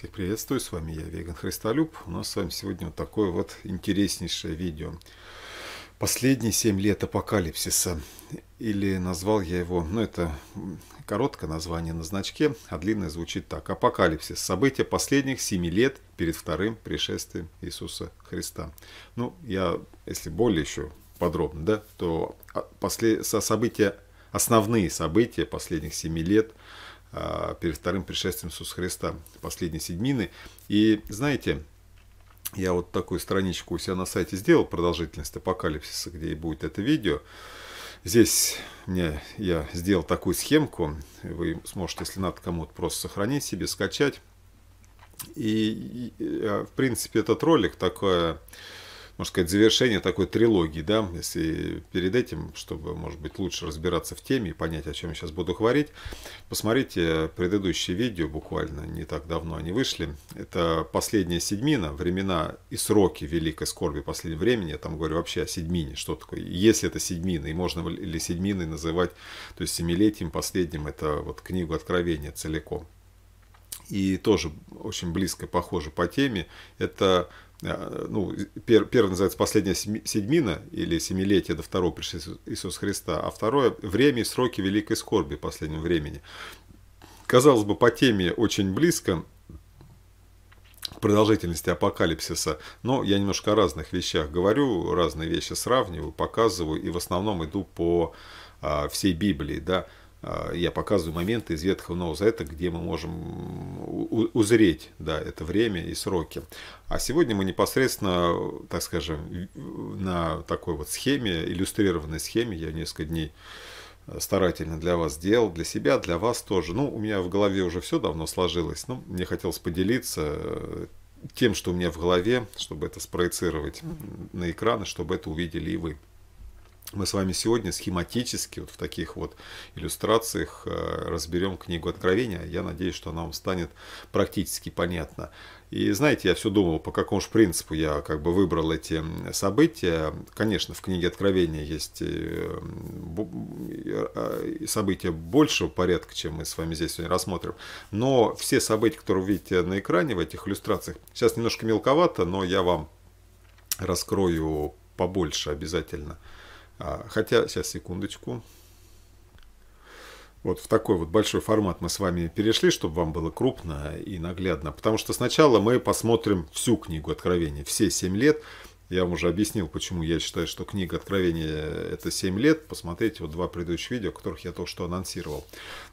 Всех приветствую, с вами я, Веган Христолюб. У нас с вами сегодня вот такое вот интереснейшее видео. Последние 7 лет апокалипсиса. Или назвал я его, ну это короткое название на значке, а длинное звучит так. Апокалипсис. События последних 7 лет перед вторым пришествием Иисуса Христа. Ну, я, если более еще подробно, да, то а, после, со события, основные события последних 7 лет – а, перед вторым пришествием Иисуса Христа, последней седьмины. И знаете, я вот такую страничку у себя на сайте сделал, продолжительность апокалипсиса, где и будет это видео. Здесь мне, я сделал такую схемку, вы сможете, если надо кому-то, просто сохранить себе, скачать. И, и а, в принципе, этот ролик такое можно сказать, завершение такой трилогии, да, если перед этим, чтобы, может быть, лучше разбираться в теме и понять, о чем я сейчас буду говорить, посмотрите предыдущие видео, буквально не так давно они вышли. Это «Последняя седьмина», «Времена и сроки великой скорби последнего времени», я там говорю вообще о седьмине, что такое, если это седьмина, и можно ли седьминой называть, то есть семилетием последним, это вот книгу Откровения целиком. И тоже очень близко, похоже по теме, это Э, ну, пер, первое называется «Последняя седьмина» или «Семилетие до второго пришествия Иисуса Христа», а второе «Время и сроки великой скорби последнего времени». Казалось бы, по теме очень близко, продолжительности апокалипсиса, но я немножко о разных вещах говорю, разные вещи сравниваю, показываю и в основном иду по а, всей Библии, да, а, я показываю моменты из Ветхого Нового Завета, где мы можем узреть да, это время и сроки. А сегодня мы непосредственно, так скажем, на такой вот схеме, иллюстрированной схеме, я несколько дней э, старательно для вас делал, для себя, для вас тоже. Ну, у меня в голове уже все давно сложилось, но мне хотелось поделиться э, тем, что у меня в голове, чтобы это спроецировать на экраны, чтобы это увидели и вы мы с вами сегодня схематически, вот в таких вот иллюстрациях, э, разберем книгу Откровения. Я надеюсь, что она вам станет практически понятна. И знаете, я все думал, по какому же принципу я как бы выбрал эти события. Конечно, в книге Откровения есть э, а, события большего порядка, чем мы с вами здесь сегодня рассмотрим. Но все события, которые вы видите на экране в этих иллюстрациях, сейчас немножко мелковато, но я вам раскрою побольше обязательно. А, хотя, сейчас, секундочку. Вот в такой вот большой формат мы с вами перешли, чтобы вам было крупно и наглядно. Потому что сначала мы посмотрим всю книгу Откровения, все 7 лет. Я вам уже объяснил, почему я считаю, что книга Откровения – это 7 лет. Посмотрите вот два предыдущих видео, которых я только что анонсировал.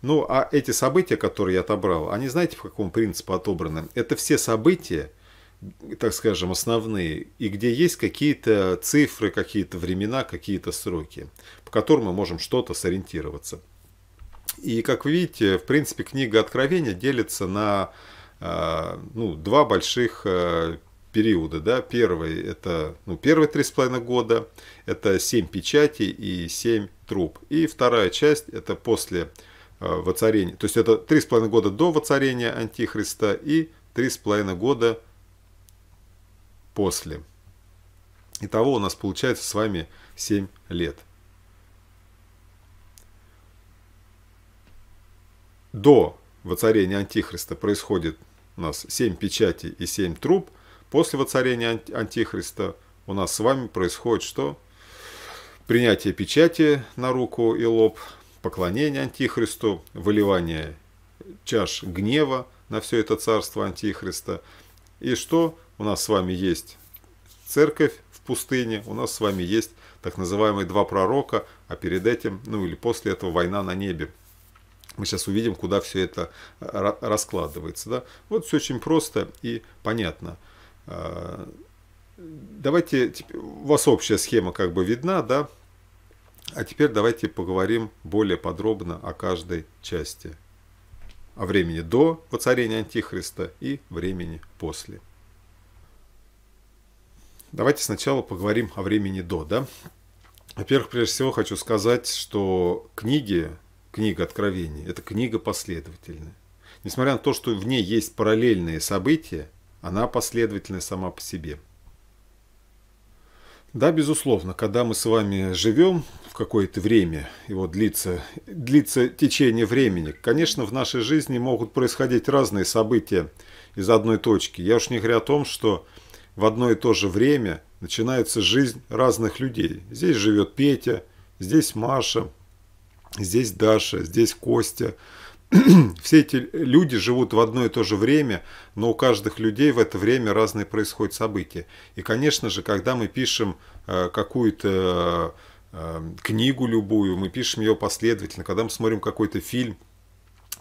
Ну, а эти события, которые я отобрал, они знаете, по какому принципу отобраны? Это все события, так скажем, основные, и где есть какие-то цифры, какие-то времена, какие-то сроки, по которым мы можем что-то сориентироваться. И, как вы видите, в принципе, книга Откровения делится на а, ну, два больших а, периода. Да? Первый это ну, первые три с половиной года, это семь печатей и семь труб. И вторая часть это после а, воцарения, то есть это три с половиной года до воцарения Антихриста и три с половиной года после. Итого у нас получается с вами 7 лет. До воцарения Антихриста происходит у нас 7 печатей и 7 труб. После воцарения Антихриста у нас с вами происходит что? Принятие печати на руку и лоб, поклонение Антихристу, выливание чаш гнева на все это царство Антихриста. И что у нас с вами есть церковь в пустыне, у нас с вами есть так называемые два пророка, а перед этим, ну или после этого война на небе. Мы сейчас увидим, куда все это э, раскладывается. Да? Вот все очень просто и понятно. А, давайте, у вас общая схема как бы видна, да? А теперь давайте поговорим более подробно о каждой части. О времени до воцарения Антихриста и времени после. Давайте сначала поговорим о времени до, да? Во-первых, прежде всего хочу сказать, что книги, книга Откровений это книга последовательная. Несмотря на то, что в ней есть параллельные события, она последовательная сама по себе. Да, безусловно, когда мы с вами живем в какое-то время, его длится, длится течение времени, конечно, в нашей жизни могут происходить разные события из одной точки. Я уж не говорю о том, что в одно и то же время начинается жизнь разных людей. Здесь живет Петя, здесь Маша, здесь Даша, здесь Костя. Все эти люди живут в одно и то же время, но у каждых людей в это время разные происходят события. И, конечно же, когда мы пишем э, какую-то э, книгу любую, мы пишем ее последовательно. Когда мы смотрим какой-то фильм,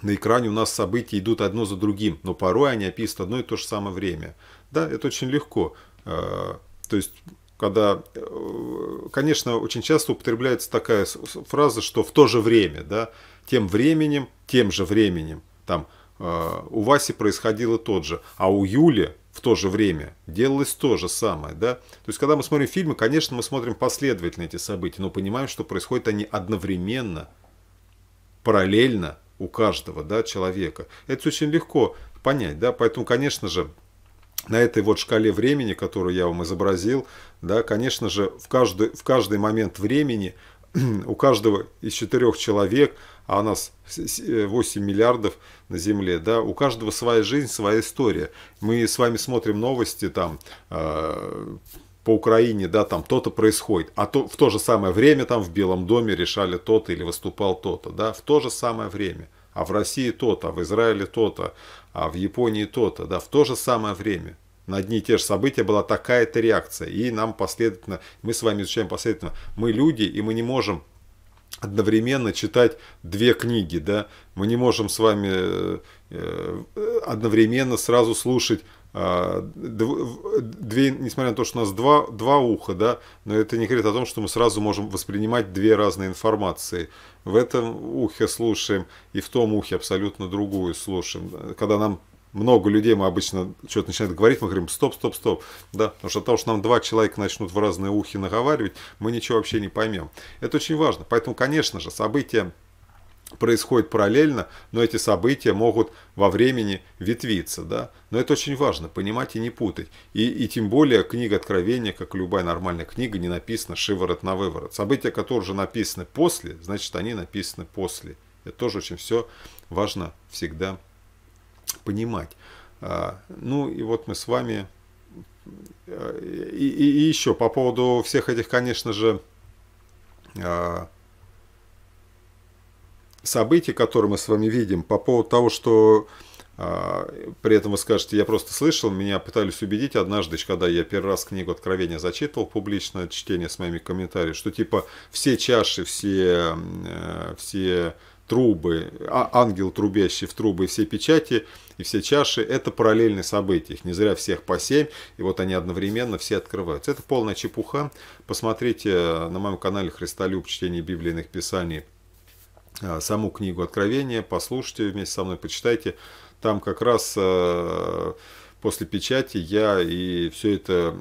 на экране у нас события идут одно за другим, но порой они описывают одно и то же самое время – да, это очень легко. А, то есть когда, э, конечно, очень часто употребляется такая фраза, что в то же время, да, тем временем, тем же временем, там, а, у Васи происходило тот же, а у Юли в то же время делалось то же самое, да. То есть, когда мы смотрим фильмы, конечно, мы смотрим последовательно эти события, но понимаем, что происходят они одновременно, параллельно у каждого, да, человека. Это очень легко понять, да, поэтому, конечно же, на этой вот шкале времени, которую я вам изобразил, да, конечно же, в каждый, в каждый момент времени у каждого из четырех человек, а у нас 8 э, миллиардов на Земле, да, у каждого своя жизнь, своя история. Мы с вами смотрим новости там э, по Украине, да, там то-то происходит, а то, в то же самое время там в Белом доме решали то-то или выступал то-то, да, в то же самое время а в России то-то, а в Израиле то-то, а в Японии то-то, да, в то же самое время. На одни и те же события была такая-то реакция. И нам последовательно, мы с вами изучаем последовательно, мы люди, и мы не можем одновременно читать две книги, да, мы не можем с вами э, э, одновременно сразу слушать а, две, несмотря на то, что у нас два, два уха, да, но это не говорит о том, что мы сразу можем воспринимать две разные информации. В этом ухе слушаем и в том ухе абсолютно другую слушаем. Когда нам много людей, мы обычно что-то начинает говорить, мы говорим, стоп, стоп, стоп. Да, потому что от того, что нам два человека начнут в разные ухи наговаривать, мы ничего вообще не поймем. Это очень важно. Поэтому, конечно же, события происходит параллельно, но эти события могут во времени ветвиться. Да? Но это очень важно, понимать и не путать. И, и тем более книга Откровения, как любая нормальная книга, не написана шиворот на выворот. События, которые уже написаны после, значит, они написаны после. Это тоже очень все важно всегда понимать. А, ну и вот мы с вами... Э, и, и, и еще по поводу всех этих, конечно же, а, событий, которые мы с вами видим, по поводу того, что а, при этом вы скажете, я просто слышал, меня пытались убедить однажды, когда я первый раз книгу Откровения зачитывал публичное чтение с моими комментариями, что типа все чаши, все, э, все трубы, а, ангел трубящий в трубы, все печати и все чаши – это параллельные события. Их не зря всех по семь, и вот они одновременно все открываются. Это полная чепуха. Посмотрите на моем канале «Христолюб. Чтение библейных писаний» А, саму книгу Откровения, послушайте вместе со мной, почитайте. Там как раз э, после печати я и все это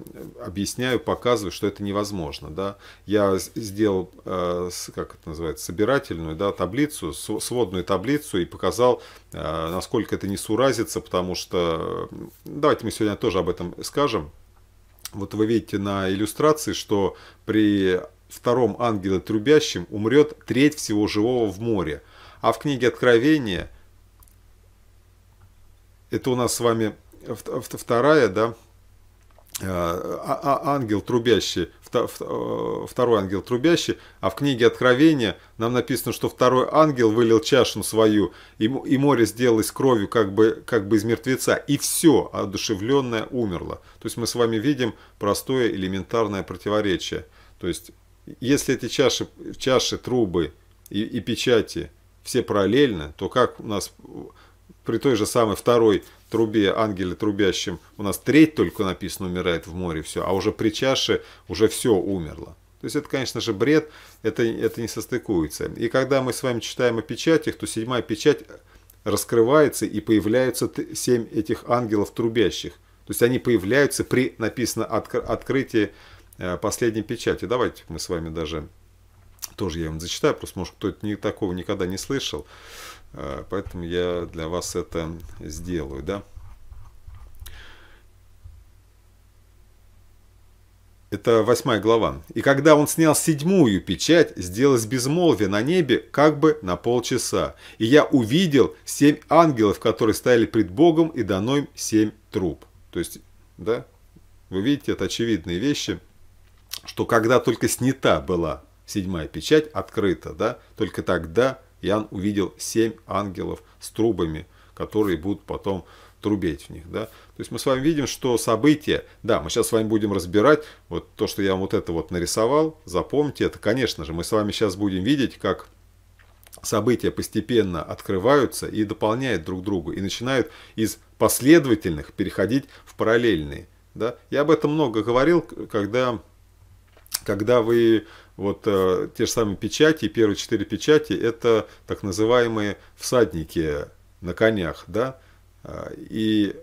объясняю, показываю, что это невозможно. Да? Я сделал, э, как это называется, собирательную да, таблицу, сводную таблицу и показал, э, насколько это не суразится, потому что, давайте мы сегодня тоже об этом скажем, вот вы видите на иллюстрации, что при втором ангеле трубящем умрет треть всего живого в море. А в книге Откровения, это у нас с вами вторая, да, э, а, а, ангел трубящий, э, второй ангел трубящий, а в книге Откровения нам написано, что второй ангел вылил чашу свою, и море сделалось кровью как бы, как бы из мертвеца, и все а одушевленное умерло. То есть мы с вами видим простое элементарное противоречие. То есть если эти чаши, чаши трубы и, и печати все параллельно, то как у нас при той же самой второй трубе, ангеле трубящем, у нас треть только написано умирает в море, все, а уже при чаше уже все умерло. То есть это, конечно же, бред, это, это не состыкуется. И когда мы с вами читаем о печатях, то седьмая печать раскрывается и появляются семь этих ангелов трубящих. То есть они появляются при, написано, открытии Э, последней печати. Давайте мы с вами даже, тоже я вам зачитаю, просто может кто-то не, такого никогда не слышал, э, поэтому я для вас это сделаю, да. Это восьмая глава. «И когда он снял седьмую печать, сделалось безмолвие на небе как бы на полчаса. И я увидел семь ангелов, которые стояли пред Богом, и дано им семь труб». То есть, да, вы видите, это очевидные вещи – что когда только снята была седьмая печать, открыта, да, только тогда Ян увидел семь ангелов с трубами, которые будут потом трубеть в них, да. То есть мы с вами видим, что события, да, мы сейчас с вами будем разбирать, вот то, что я вам вот это вот нарисовал, запомните это, конечно же, мы с вами сейчас будем видеть, как события постепенно открываются и дополняют друг друга, и начинают из последовательных переходить в параллельные. Да? Я об этом много говорил, когда когда вы вот э, те же самые печати, первые четыре печати, это так называемые всадники на конях, да, а, и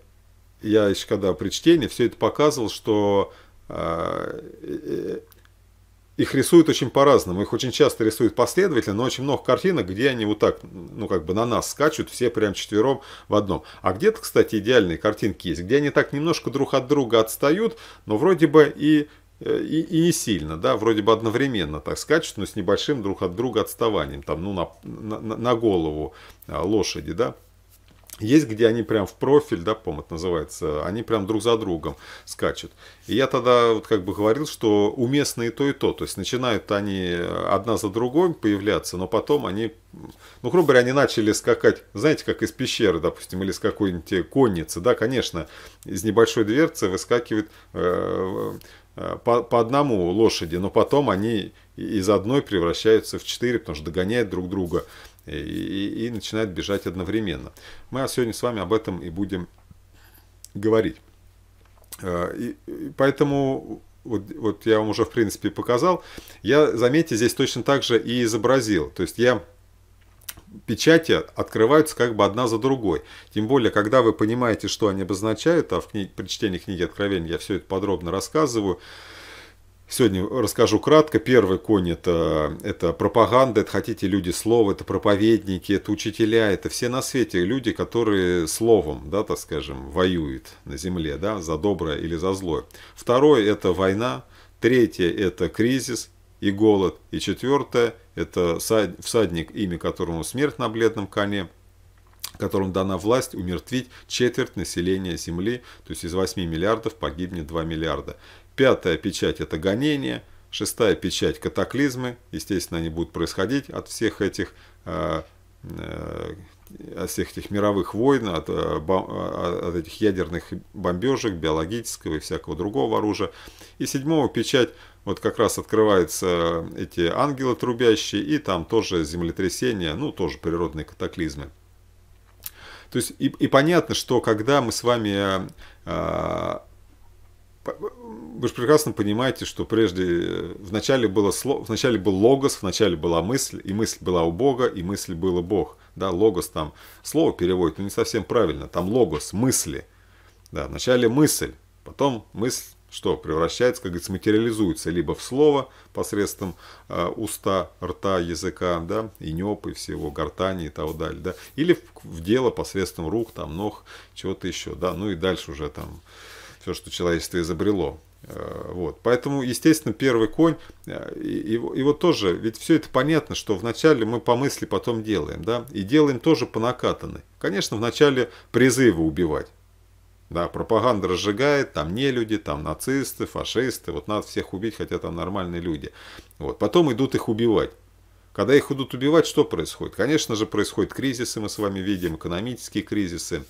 я еще когда при чтении все это показывал, что а, э, э, их рисуют очень по-разному. Их очень часто рисуют последовательно, но очень много картинок, где они вот так, ну, как бы на нас скачут, все прям четвером в одном. А где-то, кстати, идеальные картинки есть, где они так немножко друг от друга отстают, но вроде бы и и, и не сильно, да, вроде бы одновременно так скачут, но с небольшим друг от друга отставанием, там, ну, на, на, на голову а, лошади, да. Есть, где они прям в профиль, да, пом, называется, они прям друг за другом скачут. И я тогда вот как бы говорил, что уместно и то, и то. То есть начинают они э, одна за другой появляться, но потом они, ну, грубо говоря, они начали скакать, знаете, как из пещеры, допустим, или с какой-нибудь э, конницы, да, конечно, из небольшой дверцы выскакивает... Э, Э, по, по одному лошади, но потом они из одной превращаются в четыре, потому что догоняют друг друга и, и, и начинают бежать одновременно. Мы сегодня с вами об этом и будем говорить. Э, и, и поэтому вот, вот я вам уже в принципе показал. Я, заметьте, здесь точно так же и изобразил. То есть я печати открываются как бы одна за другой. Тем более, когда вы понимаете, что они обозначают, а в книг, при чтении книги Откровения я все это подробно рассказываю, Сегодня расскажу кратко. Первый конь это, это пропаганда, это хотите люди слова, это проповедники, это учителя, это все на свете люди, которые словом, да, так скажем, воюют на земле, да, за доброе или за злое. Второе это война. Третье это кризис и голод, и четвертое – это всадник, имя которому смерть на бледном коне, которым дана власть умертвить четверть населения Земли, то есть из 8 миллиардов погибнет 2 миллиарда. Пятая печать – это гонение, шестая печать – катаклизмы, естественно, они будут происходить от всех этих э, э от всех этих мировых войн, от, э, э, от этих ядерных бомбежек, биологического и всякого другого оружия. И седьмого печать вот как раз открываются эти ангелы трубящие, и там тоже землетрясения, ну, тоже природные катаклизмы. То есть и, и понятно, что когда мы с вами... Э, вы же прекрасно понимаете, что прежде э, вначале, было слово, вначале был логос, вначале была мысль, и мысль была у Бога, и мысль была Бог. Да, логос там слово переводит, но не совсем правильно. Там логос, мысли. Да, вначале мысль, потом мысль что превращается, как говорится, материализуется либо в слово посредством э, уста, рта, языка, да, и неп, и всего, гортани и так далее, да, или в, в дело посредством рук, там, ног, чего-то еще, да, ну и дальше уже там все, что человечество изобрело. Э, вот. Поэтому, естественно, первый конь, его, э, его тоже, ведь все это понятно, что вначале мы по мысли потом делаем, да, и делаем тоже по накатанной. Конечно, вначале призывы убивать. Да, пропаганда разжигает, там не люди, там нацисты, фашисты, вот надо всех убить, хотя там нормальные люди. Вот. Потом идут их убивать. Когда их идут убивать, что происходит? Конечно же, происходят кризисы, мы с вами видим экономические кризисы.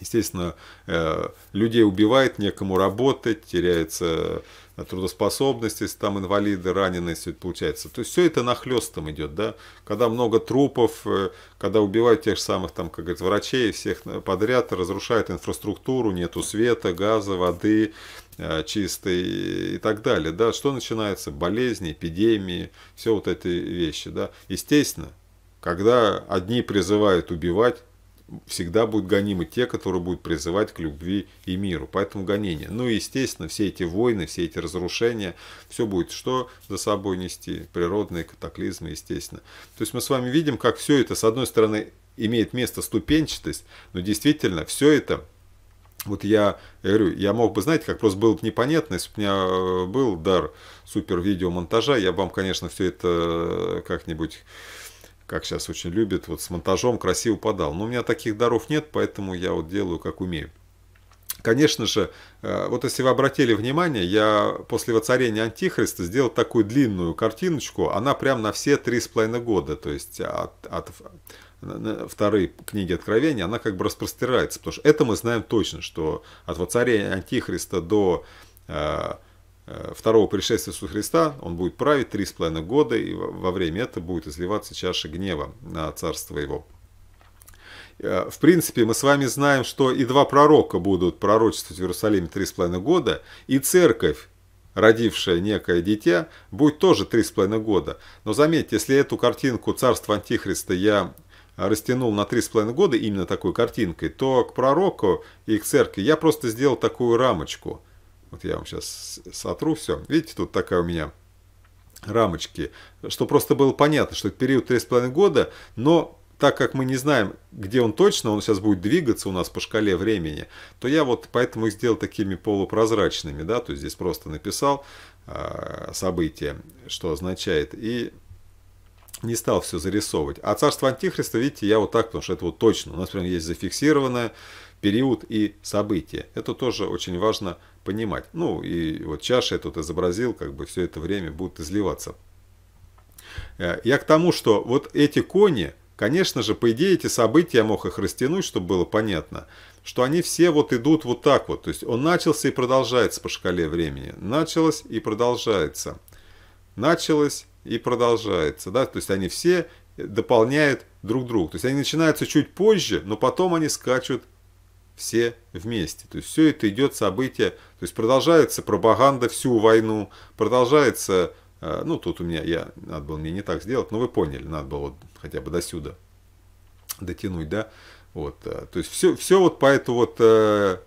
Естественно, э, людей убивает, некому работать, теряется трудоспособность, если там инвалиды, раненые, все получается. То есть все это нахлестом идет, да, когда много трупов, э, когда убивают тех же самых, там, как говорят, врачей, всех подряд, разрушают инфраструктуру, нету света, газа, воды, э, чистой и так далее, да, что начинается, болезни, эпидемии, все вот эти вещи, да, естественно, когда одни призывают убивать, всегда будут гонимы те, которые будут призывать к любви и миру. Поэтому гонение. Ну и, естественно, все эти войны, все эти разрушения, все будет что за собой нести? Природные катаклизмы, естественно. То есть мы с вами видим, как все это, с одной стороны, имеет место ступенчатость, но действительно все это вот я, я говорю, я мог бы, знаете, как просто было бы непонятно, если бы у меня э, был дар супер видеомонтажа, я бы вам, конечно, все это э, как-нибудь как сейчас очень любят, вот с монтажом красиво подал. Но у меня таких даров нет, поэтому я вот делаю, как умею. Конечно же, э, вот если вы обратили внимание, я после воцарения Антихриста сделал такую длинную картиночку, она прям на все три с половиной года, то есть от, от второй книги Откровения, она как бы распростирается, потому что это мы знаем точно, что от воцарения Антихриста до э, Э, второго пришествия Иисуса Христа, он будет править три с половиной года, и во время этого будет изливаться чаша гнева на царство его. Э, в принципе, мы с вами знаем, что и два пророка будут пророчествовать в Иерусалиме три с половиной года, и церковь, родившая некое дитя, будет тоже три с половиной года. Но заметьте, если эту картинку царства Антихриста я растянул на три с половиной года именно такой картинкой, то к пророку и к церкви я просто сделал такую рамочку – вот я вам сейчас сотру все. Видите, тут такая у меня рамочки, что просто было понятно, что это период 3,5 года, но так как мы не знаем, где он точно, он сейчас будет двигаться у нас по шкале времени, то я вот поэтому их сделал такими полупрозрачными, да, то есть здесь просто написал э, событие, что означает, и не стал все зарисовывать. А царство Антихриста, видите, я вот так, потому что это вот точно, у нас прям есть зафиксированное период и событие. Это тоже очень важно понимать. Ну и вот чаша я тут изобразил, как бы все это время будут изливаться. Э, я к тому, что вот эти кони, конечно же, по идее эти события, я мог их растянуть, чтобы было понятно, что они все вот идут вот так вот. То есть он начался и продолжается по шкале времени. Началось и продолжается. Началось и продолжается. Да? То есть они все дополняют друг друга. То есть они начинаются чуть позже, но потом они скачут все вместе. То есть все это идет событие, то есть продолжается пропаганда всю войну, продолжается, э, ну тут у меня, я, надо было мне не так сделать, но вы поняли, надо было вот хотя бы до сюда дотянуть, да, вот, э, то есть все, все вот по эту вот э,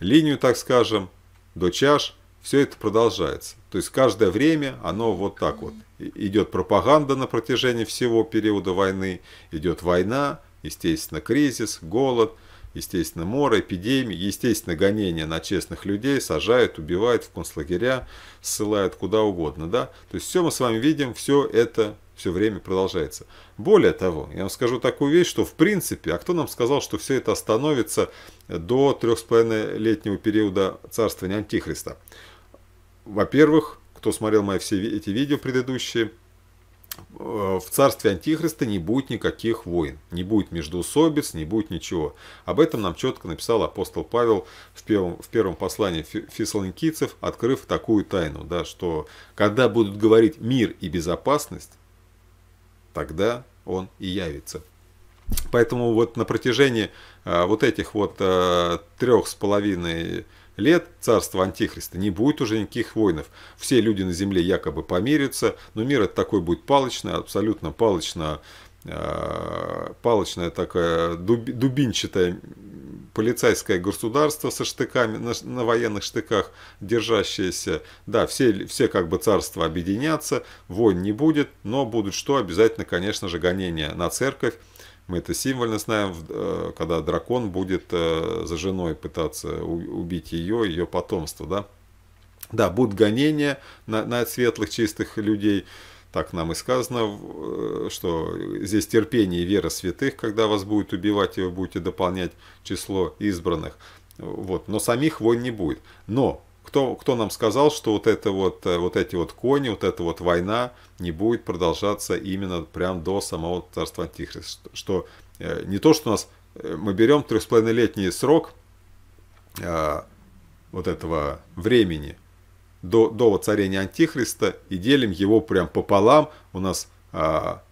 линию, так скажем, до чаш, все это продолжается. То есть каждое время оно вот так вот. Идет пропаганда на протяжении всего периода войны, идет война, естественно, кризис, голод – естественно, моры, эпидемии, естественно, гонения на честных людей, сажают, убивают в концлагеря, ссылают куда угодно, да. То есть все мы с вами видим, все это все время продолжается. Более того, я вам скажу такую вещь, что в принципе, а кто нам сказал, что все это остановится до 3,5-летнего периода царствования Антихриста? Во-первых, кто смотрел мои все эти видео предыдущие, Э, в царстве Антихриста не будет никаких войн, не будет междоусобиц, не будет ничего. Об этом нам четко написал апостол Павел в первом, в первом послании фессалоникийцев, открыв такую тайну, да, что когда будут говорить мир и безопасность, тогда он и явится. Поэтому вот на протяжении э, вот этих вот э, трех с половиной лет царства Антихриста не будет уже никаких войнов. Все люди на земле якобы помирятся, но мир это такой будет палочный, абсолютно палочный, э, палочная такая дубинчатая полицейское государство со штыками на, на военных штыках держащееся да все все как бы царства объединятся войн не будет но будут что обязательно конечно же гонения на церковь мы это символьно знаем, э, когда дракон будет э, за женой пытаться убить ее, ее потомство, да. Да, будут гонения на, на светлых, чистых людей. Так нам и сказано, э, что здесь терпение и вера святых, когда вас будет убивать, и вы будете дополнять число избранных. Вот. Но самих войн не будет. Но кто, кто нам сказал, что вот, это вот, э, вот эти вот кони, вот эта вот война не будет продолжаться именно прям до самого царства Антихриста? Что э, не то, что у нас э, мы берем 3,5-летний срок а, вот этого времени до, до воцарения Антихриста и делим его прям пополам. У нас а,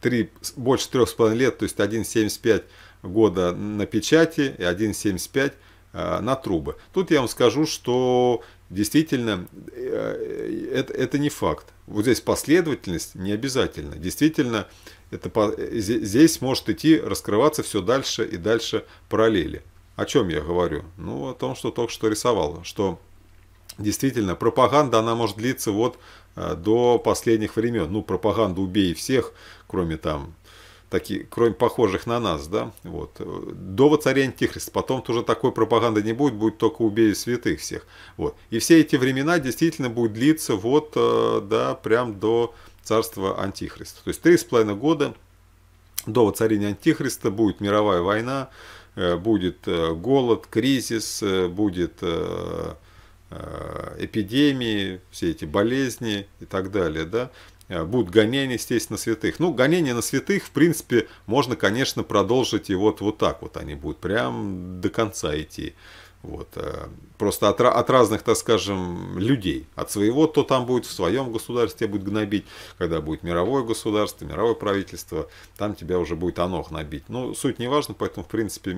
3, больше 3,5 лет, то есть 1,75 года на печати и 1,75 Э, на трубы. Тут я вам скажу, что действительно э, это, это не факт. Вот здесь последовательность не обязательно. Действительно, это, здесь может идти раскрываться все дальше и дальше параллели. О чем я говорю? Ну, о том, что только что рисовал, что действительно пропаганда, она может длиться вот э, до последних времен. Ну, пропаганда «убей всех», кроме там такие, кроме похожих на нас, да, вот, до воцарения Антихриста, потом тоже такой пропаганды не будет, будет только убей святых всех, вот, и все эти времена действительно будут длиться вот, э, да, прям до царства Антихриста, то есть три с половиной года до воцарения Антихриста будет мировая война, э, будет э, голод, кризис, будет эпидемии, все эти болезни и так далее, да, Э, будут гонения, естественно, святых. Ну, гонения на святых, в принципе, можно, конечно, продолжить, и вот, вот так вот они будут прям до конца идти. Вот. Э, просто от, от разных, так скажем, людей. От своего, то там будет в своем государстве будет гнобить. Когда будет мировое государство, мировое правительство, там тебя уже будет оно гнобить. Но ну, суть не важна, поэтому, в принципе,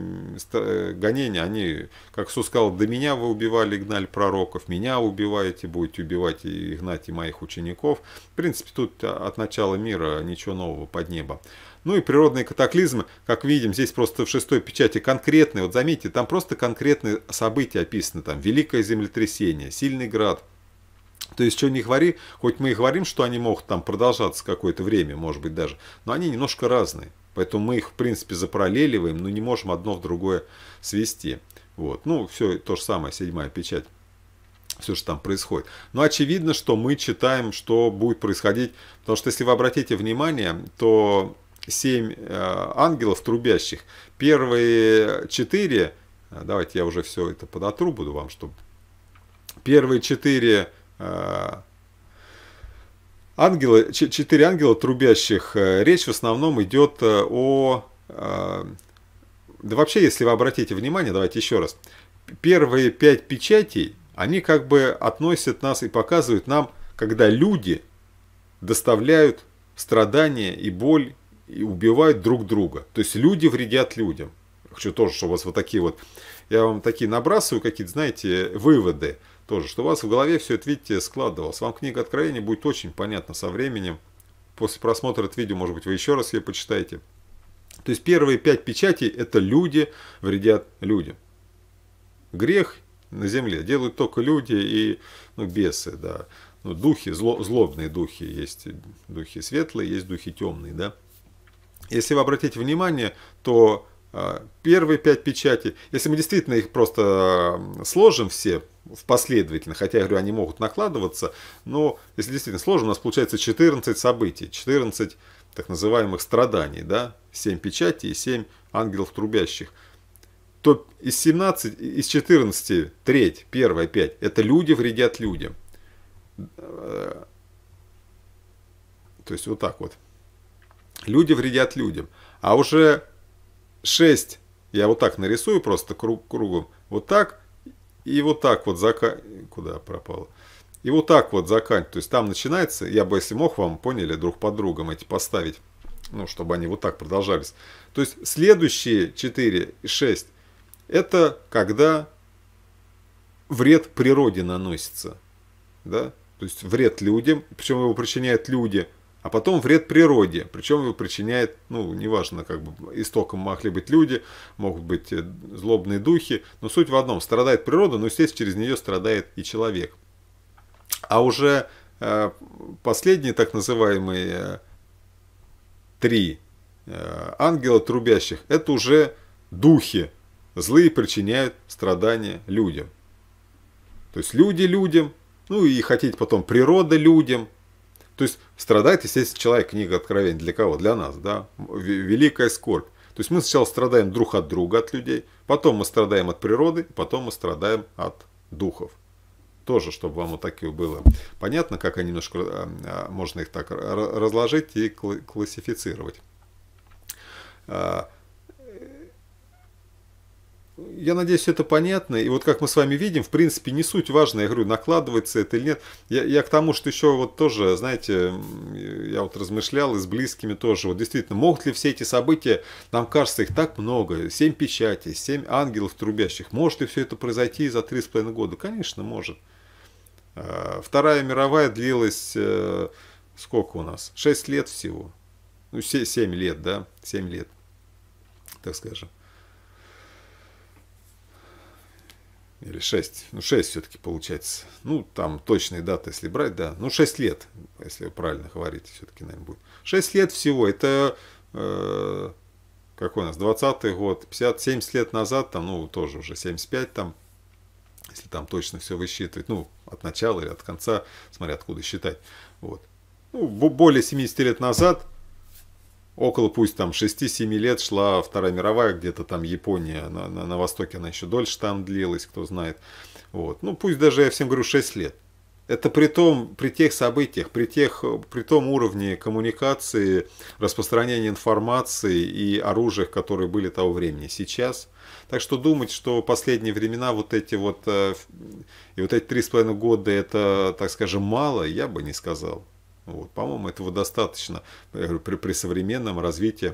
э, гонения, они, как Иисус сказал, до меня вы убивали гнали пророков, меня убиваете, будете убивать и гнать и моих учеников. В принципе, тут от начала мира ничего нового под небо. Ну и природные катаклизмы, как видим, здесь просто в шестой печати конкретные. Вот заметьте, там просто конкретные события описаны. Там великое землетрясение, сильный град. То есть, что не говори, хоть мы и говорим, что они могут там продолжаться какое-то время, может быть даже, но они немножко разные. Поэтому мы их, в принципе, запараллеливаем, но не можем одно в другое свести. Вот. Ну, все то же самое, седьмая печать все, что там происходит. Но очевидно, что мы читаем, что будет происходить. Потому что если вы обратите внимание, то семь э, ангелов трубящих. Первые четыре, э, давайте я уже все это подотру буду вам, чтобы... Первые четыре э, ангела, четыре ангела трубящих, речь в основном идет о... Да вообще, если вы обратите внимание, давайте еще раз. Первые пять печатей, они как бы относят нас и показывают нам, когда люди доставляют страдания и боль и убивают друг друга. То есть люди вредят людям. Хочу тоже, что у вас вот такие вот, я вам такие набрасываю какие-то, знаете, выводы тоже, что у вас в голове все это, видите, складывалось. Вам книга Откровения будет очень понятна со временем. После просмотра этого видео, может быть, вы еще раз ее почитаете. То есть первые пять печатей – это люди вредят людям. Грех на земле делают только люди и ну, бесы, да. Ну, духи, зло, злобные духи есть, духи светлые, есть духи темные, да. Если вы обратите внимание, то а, первые пять печатей, если мы действительно их просто сложим все в последовательно, хотя, я говорю, они могут накладываться, но если действительно сложим, у нас получается 14 событий, 14 так называемых страданий, да, 7 печатей и 7 ангелов трубящих, то из 17, из 14, треть, первая, пять, это люди вредят людям. Э, то есть вот так вот. Люди вредят людям. А уже 6, я вот так нарисую просто круг, кругом, вот так и вот так вот зака... Куда пропало? И вот так вот заканчивать. То есть там начинается, я бы если мог вам, поняли, друг под другом эти поставить. Ну, чтобы они вот так продолжались. То есть следующие 4 и 6 это когда вред природе наносится. Да? То есть вред людям, причем его причиняют люди – а потом вред природе, причем его причиняет, ну, неважно, как бы истоком могли быть люди, могут быть э, злобные духи, но суть в одном, страдает природа, но, естественно, через нее страдает и человек. А уже э, последние так называемые э, три э, ангела трубящих, это уже духи, злые причиняют страдания людям. То есть люди людям, ну и хотите потом природа людям – то есть страдает, естественно, человек, книга Откровения для кого? Для нас, да? Великая скорбь. То есть мы сначала страдаем друг от друга, от людей, потом мы страдаем от природы, потом мы страдаем от духов. Тоже, чтобы вам вот такие было понятно, как они немножко, а, а, можно их так разложить и классифицировать. А, я надеюсь, это понятно. И вот как мы с вами видим, в принципе, не суть важно, я говорю, накладывается это или нет. Я, я к тому, что еще вот тоже, знаете, я вот размышлял и с близкими тоже. Вот действительно, могут ли все эти события, нам кажется, их так много, семь печатей, семь ангелов трубящих, может ли все это произойти за три с половиной года? Конечно, может. А, Вторая мировая длилась, э, сколько у нас? Шесть лет всего. Ну, семь лет, да, семь лет, так скажем. или 6, ну 6 все-таки получается, ну там точные даты, если брать, да, ну 6 лет, если правильно говорить, все-таки, наверное, будет. 6 лет всего, это э, какой у нас, 20 год, 50, 70 лет назад, там, ну тоже уже 75 там, если там точно все высчитывать, ну от начала или от конца, смотря откуда считать, вот. Ну, более 70 лет назад около пусть там 6-7 лет шла Вторая мировая, где-то там Япония, на, на, на Востоке она еще дольше там длилась, кто знает. Вот. Ну пусть даже, я всем говорю, 6 лет. Это при том, при тех событиях, при, тех, при том уровне коммуникации, распространения информации и оружиях, которые были того времени. Сейчас. Так что думать, что последние времена вот эти вот, э, и вот эти три с половиной года, это, так скажем, мало, я бы не сказал. Вот, по-моему, этого достаточно при, при современном развитии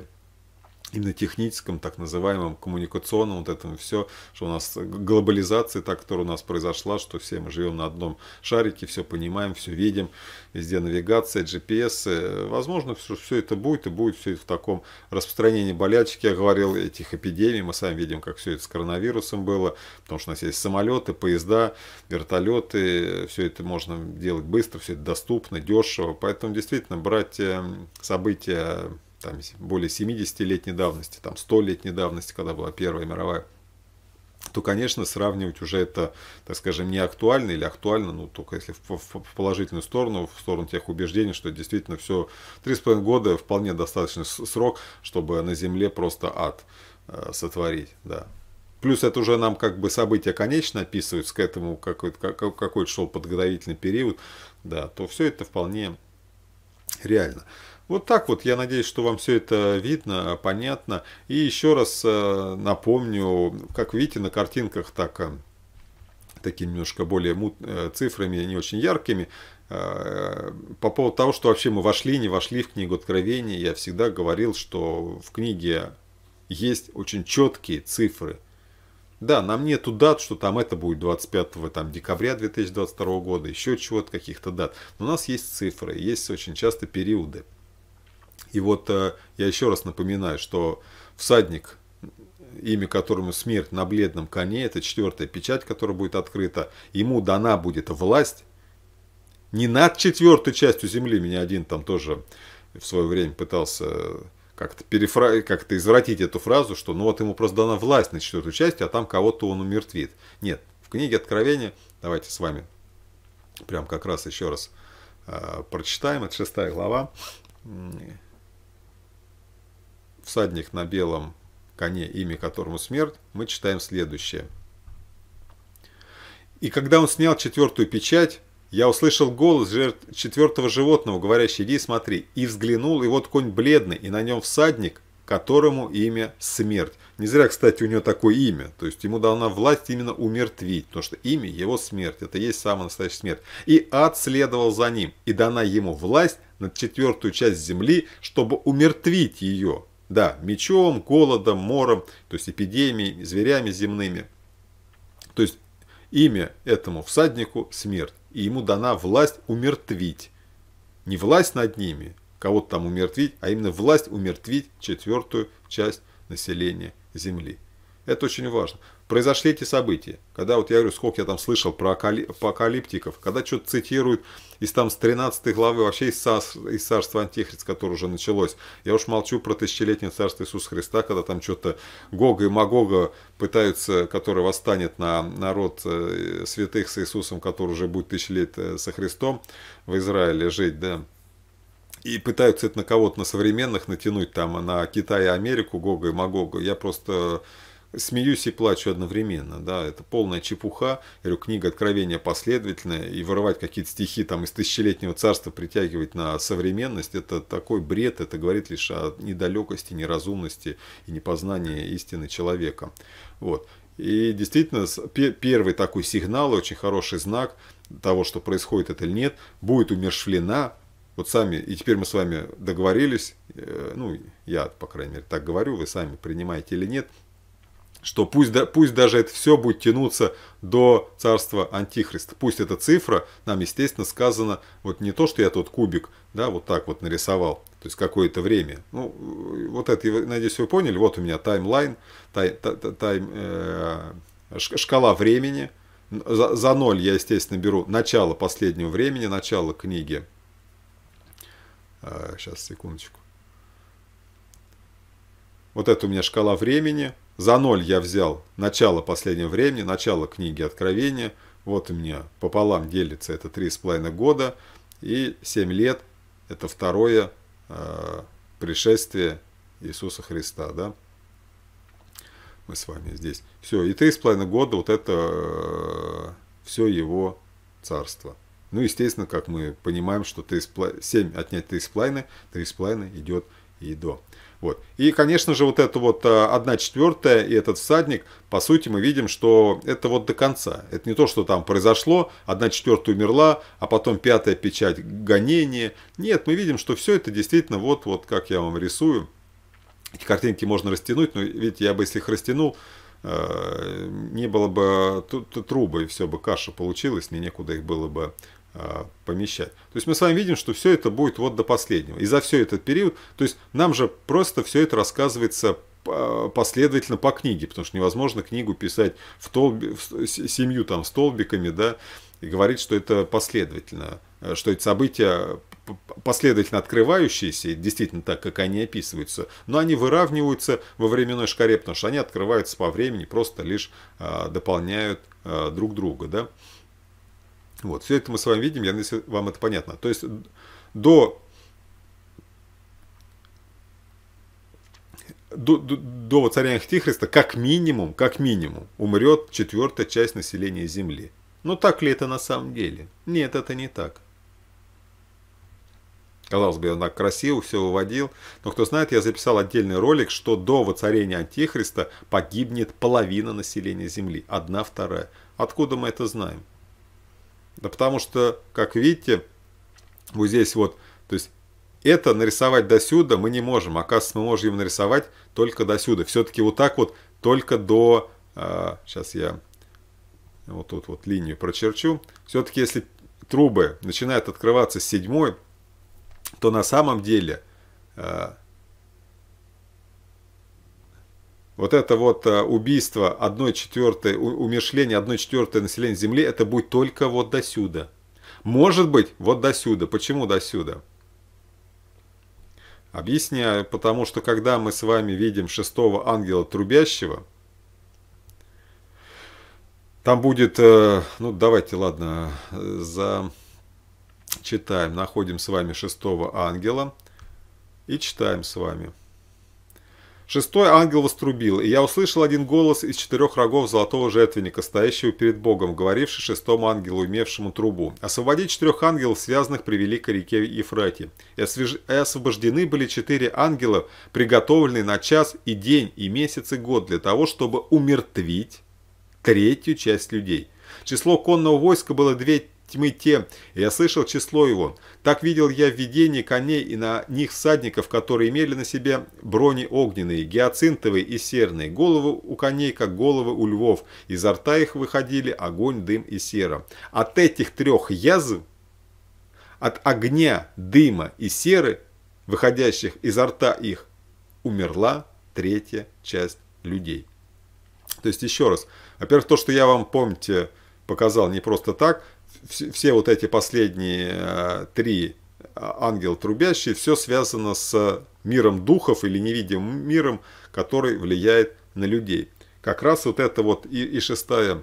именно техническом, так называемом, коммуникационном, вот этом все, что у нас глобализация, та, которая у нас произошла, что все мы живем на одном шарике, все понимаем, все видим, везде навигация, GPS, э, возможно, все, все это будет, и будет все это в таком распространении болячек, я говорил, этих эпидемий, мы сами видим, как все это с коронавирусом было, потому что у нас есть самолеты, поезда, вертолеты, все это можно делать быстро, все это доступно, дешево, поэтому действительно брать эм, события там, более 70-летней давности, там 100-летней давности, когда была Первая мировая, то, конечно, сравнивать уже это, так скажем, не актуально или актуально, ну, только если в, в, в положительную сторону, в сторону тех убеждений, что действительно все 3,5 года вполне достаточный срок, чтобы на Земле просто ад э, сотворить, да. Плюс это уже нам как бы события конечно описываются, к этому какой-то какой, какой шел подготовительный период, да, то все это вполне реально. Вот так вот, я надеюсь, что вам все это видно, понятно. И еще раз э, напомню, как видите на картинках, так э, такими немножко более мут, э, цифрами, не очень яркими. По поводу того, что вообще мы вошли, не вошли в книгу Откровения, я всегда говорил, что в книге есть очень четкие цифры. Да, нам нету дат, что там это будет 25 там, декабря 2022 года, еще чего-то, каких-то дат. Но у нас есть цифры, есть очень часто периоды. И вот э, я еще раз напоминаю, что всадник, имя которому смерть на бледном коне, это четвертая печать, которая будет открыта, ему дана будет власть не над четвертой частью земли, меня один там тоже в свое время пытался э, как-то перефра... как извратить эту фразу, что ну вот ему просто дана власть на четвертую часть, а там кого-то он умертвит. Нет, в книге Откровения, давайте с вами прям как раз еще раз э, прочитаем, это шестая глава, всадник на белом коне, имя которому смерть, мы читаем следующее. «И когда он снял четвертую печать, я услышал голос четвертого животного, говорящий, иди смотри, и взглянул, и вот конь бледный, и на нем всадник, которому имя смерть. Не зря, кстати, у него такое имя, то есть ему дана власть именно умертвить, потому что имя его смерть, это есть самая настоящая смерть. И ад следовал за ним, и дана ему власть над четвертую часть земли, чтобы умертвить ее, да, мечом, голодом, мором, то есть эпидемией, зверями земными. То есть имя этому всаднику – смерть, и ему дана власть умертвить. Не власть над ними, кого-то там умертвить, а именно власть умертвить четвертую часть населения Земли. Это очень важно произошли эти события. Когда, вот я говорю, сколько я там слышал про апокалиптиков, когда что-то цитируют из там с 13 главы, вообще из, царств, из царства Антихрист, которое уже началось. Я уж молчу про тысячелетнее царство Иисуса Христа, когда там что-то Гога и Магога пытаются, который восстанет на народ э, святых с Иисусом, который уже будет тысячи лет э, со Христом в Израиле жить, да и пытаются это на кого-то, на современных натянуть, там, на Китай и Америку, Гога и Магога. Я просто смеюсь и плачу одновременно, да, это полная чепуха, я говорю, книга Откровения последовательная, и вырывать какие-то стихи там из тысячелетнего царства, притягивать на современность, это такой бред, это говорит лишь о недалекости, неразумности и непознании истины человека, вот. И действительно, первый такой сигнал, очень хороший знак того, что происходит это или нет, будет умершвлена вот сами, и теперь мы с вами договорились, э, ну, я, по крайней мере, так говорю, вы сами принимаете или нет, что пусть, да, пусть даже это все будет тянуться до царства Антихриста. Пусть эта цифра, нам, естественно, сказана вот не то, что я тот кубик, да, вот так вот нарисовал, то есть какое-то время. Ну, э, вот это, надеюсь, вы поняли, вот у меня таймлайн, тай, тай, тай, э, шкала времени. За, за ноль я, естественно, беру начало последнего времени, начало книги. сейчас, а, секундочку. Вот это у меня шкала времени – за ноль я взял начало последнего времени, начало книги Откровения. Вот у меня пополам делится это три 3,5 года и семь лет. Это второе э, пришествие Иисуса Христа. Да? Мы с вами здесь. Все, и три 3,5 года вот это э, все его царство. Ну, естественно, как мы понимаем, что 3,5, 7 отнять три 3,5, 3,5 идет и до. Вот. И, конечно же, вот это вот 1 э, четвертая и этот всадник, по сути, мы видим, что это вот до конца. Это не то, что там произошло, 1 четвертая умерла, а потом пятая печать гонения. Нет, мы видим, что все это действительно вот, вот как я вам рисую. Эти картинки можно растянуть, но ведь я бы если их растянул, э, не было бы трубы, и все бы каша получилась, мне некуда их было бы а, помещать. То есть мы с вами видим, что все это будет вот до последнего. И за все этот период, то есть нам же просто все это рассказывается а, последовательно по книге, потому что невозможно книгу писать в толби, в семью там столбиками, да, и говорить, что это последовательно, э, что эти события последовательно открывающиеся, действительно так, как они описываются, но они выравниваются во временной шкаре, потому что они открываются по времени, просто лишь а, дополняют друг друга, да. Вот, все это мы с вами видим, я надеюсь, вам это понятно. То есть до, до, до, до воцарения Антихриста как минимум, как минимум умрет четвертая часть населения Земли. Но так ли это на самом деле? Нет, это не так. Казалось бы, он так красиво все выводил. Но кто знает, я записал отдельный ролик, что до воцарения Антихриста погибнет половина населения Земли. Одна вторая. Откуда мы это знаем? Да потому что, как видите, вот здесь вот, то есть это нарисовать до сюда мы не можем. Оказывается, мы можем его нарисовать только до сюда. Все-таки вот так вот, только до... Э, а, сейчас я вот тут вот линию прочерчу. Все-таки если трубы начинают открываться с седьмой, то на самом деле э, Вот это вот э, убийство 1 четвертой, умешление 1 четвертой населения Земли, это будет только вот до сюда. Может быть, вот до сюда. Почему до сюда? Объясняю, потому что когда мы с вами видим шестого ангела трубящего, там будет, э, ну давайте, ладно, зачитаем. Находим с вами шестого ангела и читаем с вами. Шестой ангел вострубил, и я услышал один голос из четырех рогов золотого жертвенника, стоящего перед Богом, говоривший шестому ангелу, имевшему трубу. освободить четырех ангелов, связанных привели к реке Ефрате. И, освеж... и освобождены были четыре ангела, приготовленные на час и день, и месяц, и год для того, чтобы умертвить третью часть людей. Число конного войска было две тьмы те, и я слышал число его. Так видел я в видении коней и на них всадников, которые имели на себе брони огненные, гиацинтовые и серные, головы у коней, как головы у львов, изо рта их выходили огонь, дым и сера. От этих трех язв, от огня, дыма и серы, выходящих изо рта их, умерла третья часть людей. То есть еще раз, во-первых, то, что я вам, помните, показал не просто так, все, все вот эти последние э, три э, ангел трубящий, все связано с миром духов или невидимым миром, который влияет на людей. Как раз вот это вот и, и шестая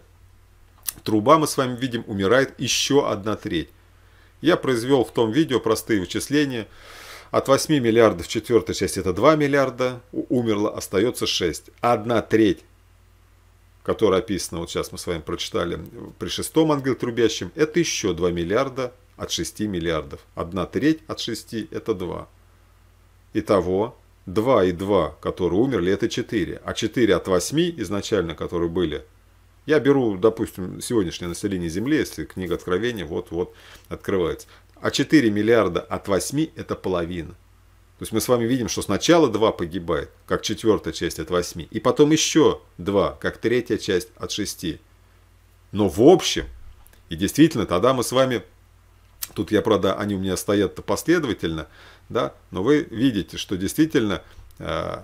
труба, мы с вами видим, умирает еще одна треть. Я произвел в том видео простые вычисления. От 8 миллиардов четвертая часть это 2 миллиарда, умерло, остается 6. Одна треть которое описано, вот сейчас мы с вами прочитали, при шестом ангеле трубящем, это еще 2 миллиарда от 6 миллиардов. Одна треть от 6 – это 2. Итого 2 и 2, которые умерли, это 4. А 4 от 8 изначально, которые были, я беру, допустим, сегодняшнее население Земли, если книга Откровения вот-вот открывается. А 4 миллиарда от 8 – это половина. То есть мы с вами видим, что сначала два погибает, как четвертая часть от восьми, и потом еще два, как третья часть от шести. Но в общем, и действительно, тогда мы с вами, тут я, правда, они у меня стоят-то последовательно, да, но вы видите, что действительно э,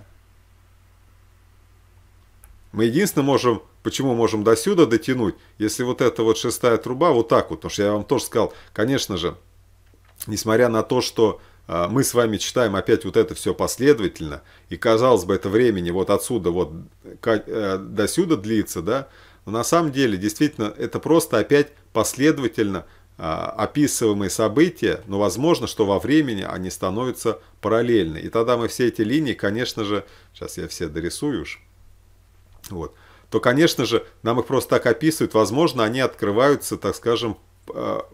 мы единственное можем, почему можем до сюда дотянуть, если вот эта вот шестая труба вот так вот, потому что я вам тоже сказал, конечно же, несмотря на то, что а, мы с вами читаем опять вот это все последовательно, и казалось бы, это времени вот отсюда вот э, до сюда длится, да, но на самом деле действительно это просто опять последовательно а, описываемые события, но возможно, что во времени они становятся параллельны. И тогда мы все эти линии, конечно же, сейчас я все дорисую уж, вот, то, конечно же, нам их просто так описывают, возможно, они открываются, так скажем, а,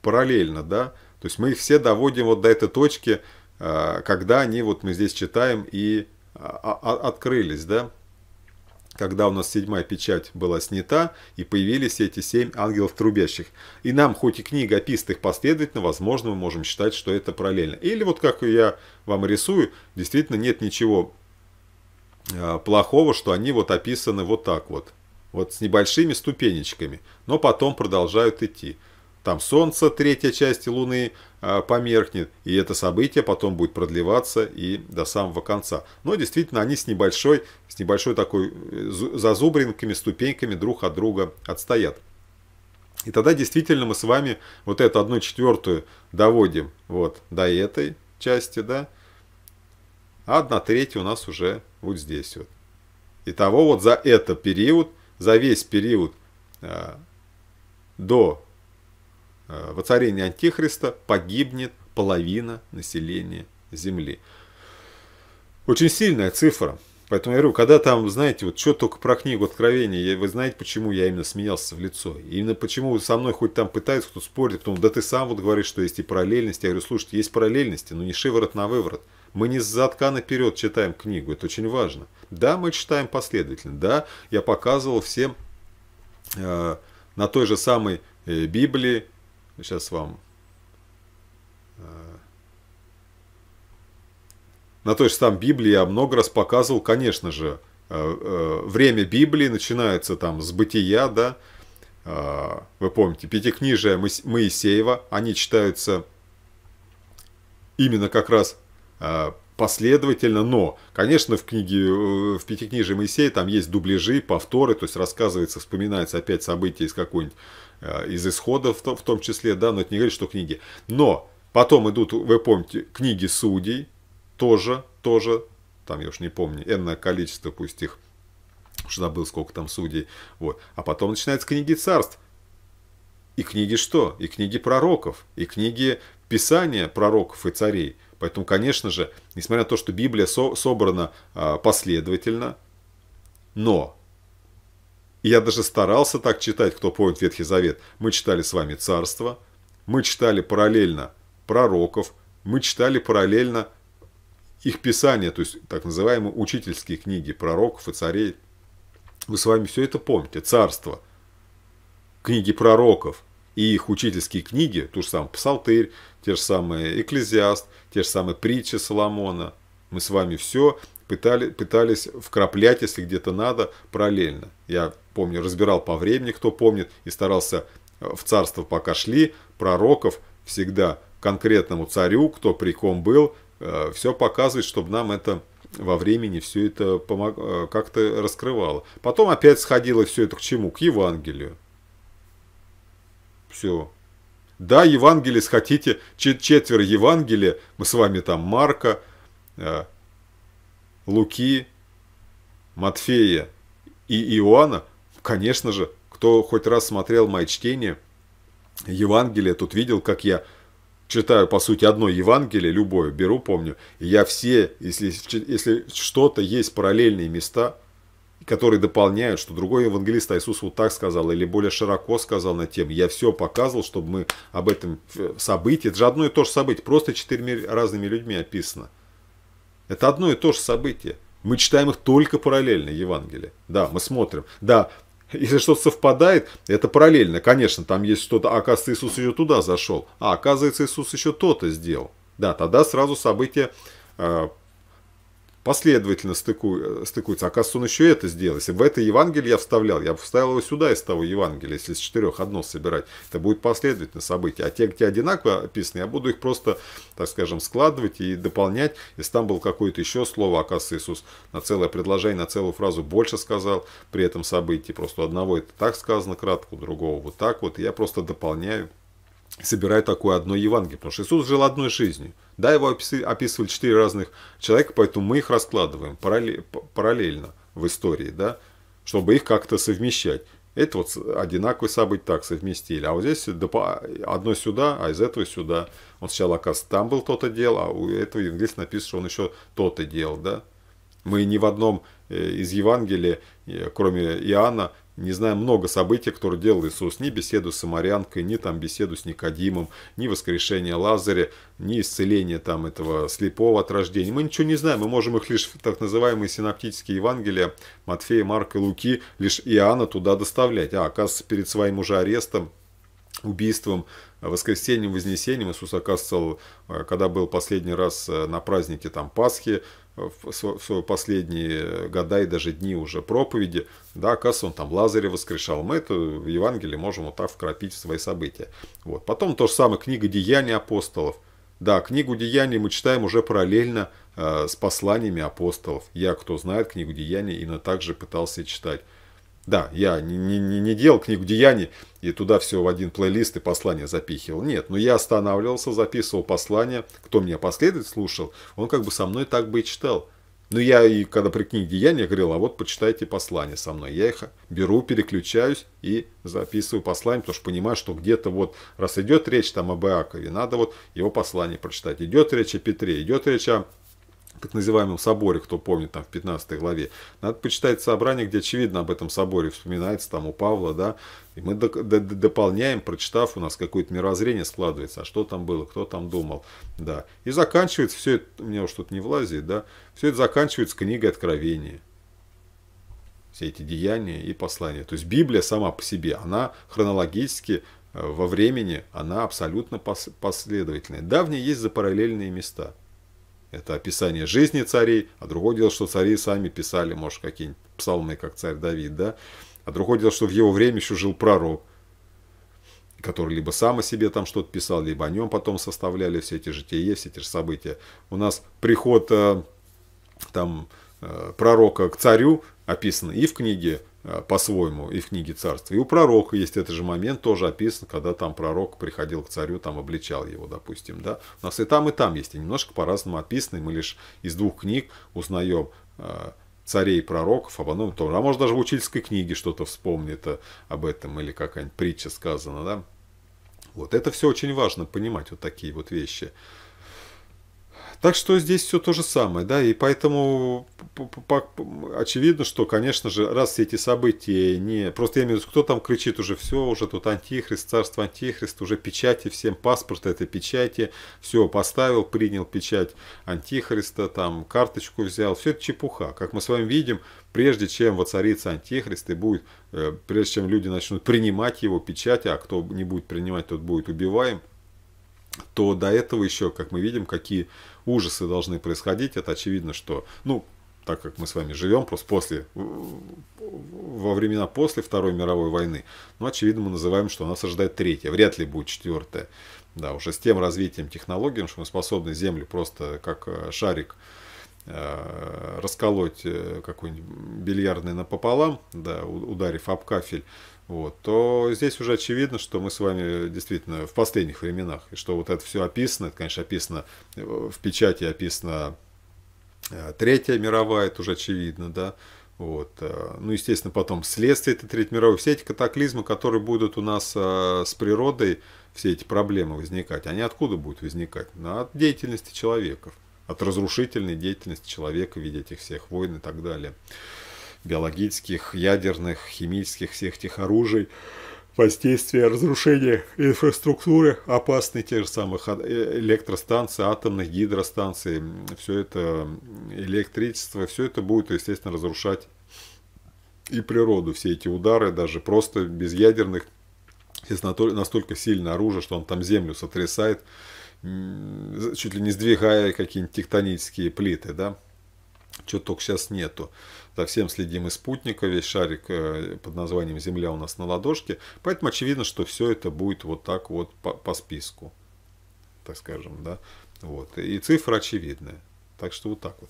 параллельно, да, то есть мы их все доводим вот до этой точки, а, когда они, вот мы здесь читаем, и а, а, открылись, да? Когда у нас седьмая печать была снята, и появились эти семь ангелов трубящих. И нам, хоть и книга описывает их последовательно, возможно, мы можем считать, что это параллельно. Или вот как я вам рисую, действительно нет ничего плохого, что они вот описаны вот так вот. Вот с небольшими ступенечками, но потом продолжают идти там Солнце, третья часть Луны а, померкнет, и это событие потом будет продлеваться и до самого конца. Но действительно они с небольшой, с небольшой такой э, зазубринками, ступеньками друг от друга отстоят. И тогда действительно мы с вами вот эту одну четвертую доводим вот до этой части, да, а одна треть у нас уже вот здесь вот. Итого вот за этот период, за весь период э, до Э, воцарении Антихриста погибнет половина населения Земли. Очень сильная цифра. Поэтому я говорю, когда там, знаете, вот что только про книгу Откровения, вы знаете, почему я именно смеялся в лицо? именно почему со мной хоть там пытаются кто спорит, потом, да ты сам вот говоришь, что есть и параллельности. Я говорю, слушайте, есть параллельности, но не шиворот на выворот. Мы не с задка наперед читаем книгу, это очень важно. Да, мы читаем последовательно, да, я показывал всем э, на той же самой э, Библии, Сейчас вам э, на той же там Библии я много раз показывал, конечно же, э, э, время Библии начинается там с бытия, да, вы помните, пятикнижие Моисеева, они читаются именно как раз последовательно, но, конечно, в книге, в пятикнижии Моисея там есть дубляжи, повторы, то есть рассказывается, вспоминается опять события из какой-нибудь Э, из исходов в том числе, да, но это не говорит, что книги. Но потом идут, вы помните, книги судей, тоже, тоже, там я уж не помню, энное количество пусть их, уж забыл, сколько там судей, вот. А потом начинаются книги царств. И книги что? И книги пророков, и книги писания пророков и царей. Поэтому, конечно же, несмотря на то, что Библия со собрана а, последовательно, но и я даже старался так читать, кто помнит Ветхий Завет. Мы читали с вами «Царство», мы читали параллельно «Пророков», мы читали параллельно их писания, то есть так называемые учительские книги пророков и царей. Вы с вами все это помните. «Царство», книги пророков и их учительские книги, ту же самую «Псалтырь», те же самые «Экклезиаст», те же самые «Притчи Соломона». Мы с вами все пытали, пытались вкраплять, если где-то надо, параллельно. Я помню, разбирал по времени, кто помнит, и старался э, в царство пока шли, пророков всегда конкретному царю, кто при ком был, э, все показывает, чтобы нам это во времени все это помог... Э, как-то раскрывало. Потом опять сходило все это к чему? К Евангелию. Все. Да, Евангелие, хотите, четверть Евангелия, мы с вами там Марка, Луки, Матфея и Иоанна, конечно же, кто хоть раз смотрел мои чтения Евангелия, тут видел, как я читаю, по сути, одно Евангелие, любое, беру, помню, и я все, если, если что-то есть параллельные места, которые дополняют, что другой евангелист а Иисус вот так сказал, или более широко сказал на тему. Я все показывал, чтобы мы об этом э, событии, это же одно и то же событие, просто четырьмя разными людьми описано – это одно и то же событие. Мы читаем их только параллельно, Евангелие. Да, мы смотрим. Да, если что-то совпадает, это параллельно. Конечно, там есть что-то, А оказывается, Иисус еще туда зашел. А, оказывается, Иисус еще то-то сделал. Да, тогда сразу события э, последовательно стыку, э, стыкуются. Оказывается, он еще это сделал. Если в это Евангелие я вставлял, я вставил его сюда из того Евангелия, если с четырех одно собирать, это будет последовательное событие. А те, где одинаково описаны, я буду их просто, так скажем, складывать и дополнять. Если там было какое-то еще слово, оказывается, Иисус на целое предложение, на целую фразу больше сказал при этом событии. Просто одного это так сказано кратко, у другого вот так вот. я просто дополняю собирают такое одно Евангелие. Потому что Иисус жил одной жизнью. Да, его описывали четыре разных человека, поэтому мы их раскладываем параллельно в истории, да, чтобы их как-то совмещать. Это вот одинаковые события так совместили. А вот здесь одно сюда, а из этого сюда. Он сначала, оказывается, там был то-то дело, а у этого евангелия написано, что он еще то-то делал, да. Мы ни в одном э, из Евангелия, э, кроме Иоанна, не знаю много событий, которые делал Иисус. Ни беседу с Самарянкой, ни там беседу с Никодимом, ни воскрешение Лазаря, ни исцеление там этого слепого от рождения. Мы ничего не знаем, мы можем их лишь так называемые синаптические Евангелия Матфея, Марка, и Луки, лишь Иоанна туда доставлять. А оказывается, перед своим уже арестом убийством, воскресением, вознесением. Иисус, оказывается, э, когда был последний раз э, на празднике там, Пасхи, в свои последние года и даже дни уже проповеди, да, оказывается, он там Лазаря воскрешал. Мы это в Евангелии можем вот так вкрапить в свои события. Вот. Потом то же самое книга «Деяния апостолов». Да, книгу «Деяний» мы читаем уже параллельно э, с посланиями апостолов. Я, кто знает книгу «Деяний», именно так же пытался читать. Да, я не, не, не делал книгу деяний и туда все в один плейлист и послание запихивал. Нет, но я останавливался, записывал послание. Кто меня последует слушал, он как бы со мной так бы и читал. Но я и когда при книге деяния говорил, а вот почитайте послание со мной. Я их беру, переключаюсь и записываю послание, потому что понимаю, что где-то вот, раз идет речь там об Иакове, надо вот его послание прочитать. Идет речь о Петре, идет речь о так называемом соборе, кто помнит, там в 15 главе. Надо почитать собрание, где очевидно об этом соборе вспоминается, там у Павла, да. И мы до, до, дополняем, прочитав, у нас какое-то мирозрение складывается, а что там было, кто там думал, да. И заканчивается все это, у меня уж тут не влазит, да, все это заканчивается книгой Откровения. Все эти деяния и послания. То есть Библия сама по себе, она хронологически э, во времени, она абсолютно последовательная. Да, в ней есть запараллельные места – это описание жизни царей, а другое дело, что цари сами писали, может, какие-нибудь псалмы, как царь Давид, да, а другое дело, что в его время еще жил пророк, который либо сам о себе там что-то писал, либо о нем потом составляли все эти жития, все эти же события. У нас приход э, там э, пророка к царю описан и в книге Э, по-своему и в книге царства. И у пророка есть этот же момент, тоже описан, когда там пророк приходил к царю, там обличал его, допустим. Да? У нас и там, и там есть, и немножко по-разному описаны. Мы лишь из двух книг узнаем э, царей и пророков об одном и том же. А может даже в учительской книге что-то вспомнит э, об этом или какая-нибудь притча сказана. Да? Вот это все очень важно понимать, вот такие вот вещи. Так что здесь все то же самое, да, и поэтому очевидно, что, конечно же, раз все эти события не... Просто я имею в виду, кто там кричит уже все, уже тут антихрист, царство антихрист, уже печати всем, паспорт это печати, все, поставил, принял печать антихриста, там, карточку взял, все это чепуха. Как мы с вами видим, прежде чем воцарится антихрист и будет, э, прежде чем люди начнут принимать его печать, а кто не будет принимать, тот будет убиваем – то до этого еще, как мы видим, какие ужасы должны происходить. Это очевидно, что, ну, так как мы с вами живем, просто после, э, во времена после Второй мировой войны, ну, очевидно, мы называем, что нас ожидает третья, вряд ли будет четвертая. Да, уже с тем развитием технологий, что мы способны Землю просто как э, шарик э, расколоть какой-нибудь бильярдный напополам, да, ударив об кафель, вот, то здесь уже очевидно, что мы с вами действительно в последних временах, и что вот это все описано, это, конечно, описано э, в печати, описано э, Третья мировая, это уже очевидно, да, вот. Э, ну, естественно, потом следствие этой Третьей мировой. Все эти катаклизмы, которые будут у нас с природой, все эти проблемы возникать, они откуда будут возникать? Ну, от деятельности человеков, от разрушительной деятельности человека в виде этих всех войн и так далее биологических, ядерных, химических всех этих оружий, воздействие, разрушения инфраструктуры, опасны те же самых э, электростанции, атомных гидростанций, все это электричество, все это будет, естественно, разрушать и природу, все эти удары, даже просто без ядерных, настолько сильное оружие, что он там землю сотрясает, чуть ли не сдвигая какие-нибудь тектонические плиты, да, чего только сейчас нету. За всем следим из спутника, весь шарик э, под названием Земля у нас на ладошке. Поэтому очевидно, что все это будет вот так вот по, по списку, так скажем, да. Вот. И цифра очевидная. Так что вот так вот.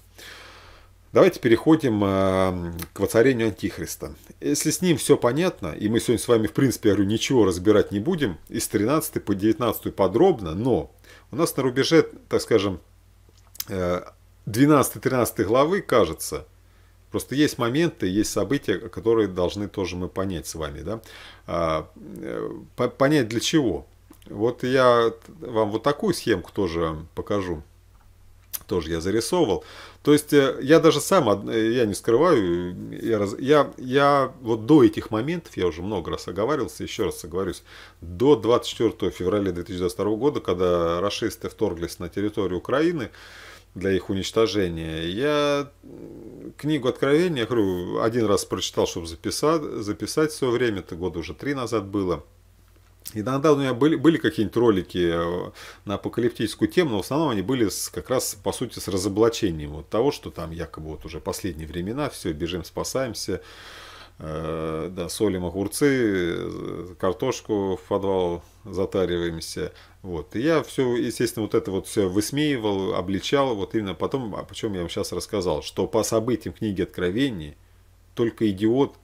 Давайте переходим э, к воцарению Антихриста. Если с ним все понятно, и мы сегодня с вами, в принципе, я говорю, ничего разбирать не будем, из 13 по 19 подробно, но у нас на рубеже, так скажем, 12-13 э, главы, кажется, Просто есть моменты, есть события, которые должны тоже мы понять с вами, да? А, э, понять для чего. Вот я вам вот такую схемку тоже покажу. Тоже я зарисовывал. То есть э, я даже сам, э, я не скрываю, я, я, я вот до этих моментов, я уже много раз оговаривался, еще раз оговорюсь, до 24 февраля 2022 года, когда расисты вторглись на территорию Украины, для их уничтожения. Я книгу Откровения, говорю, один раз прочитал, чтобы записать, записать все время, это года уже три назад было. Иногда у меня были, были какие-нибудь ролики э, на апокалиптическую тему, но в основном они были с, как раз, по сути, с разоблачением вот того, что там якобы вот уже последние времена, все, бежим, спасаемся, э, да, солим огурцы, э, картошку в подвал затариваемся. Вот. И я все, естественно, вот это вот все высмеивал, обличал, вот именно потом, о чем я вам сейчас рассказал, что по событиям книги Откровений только идиот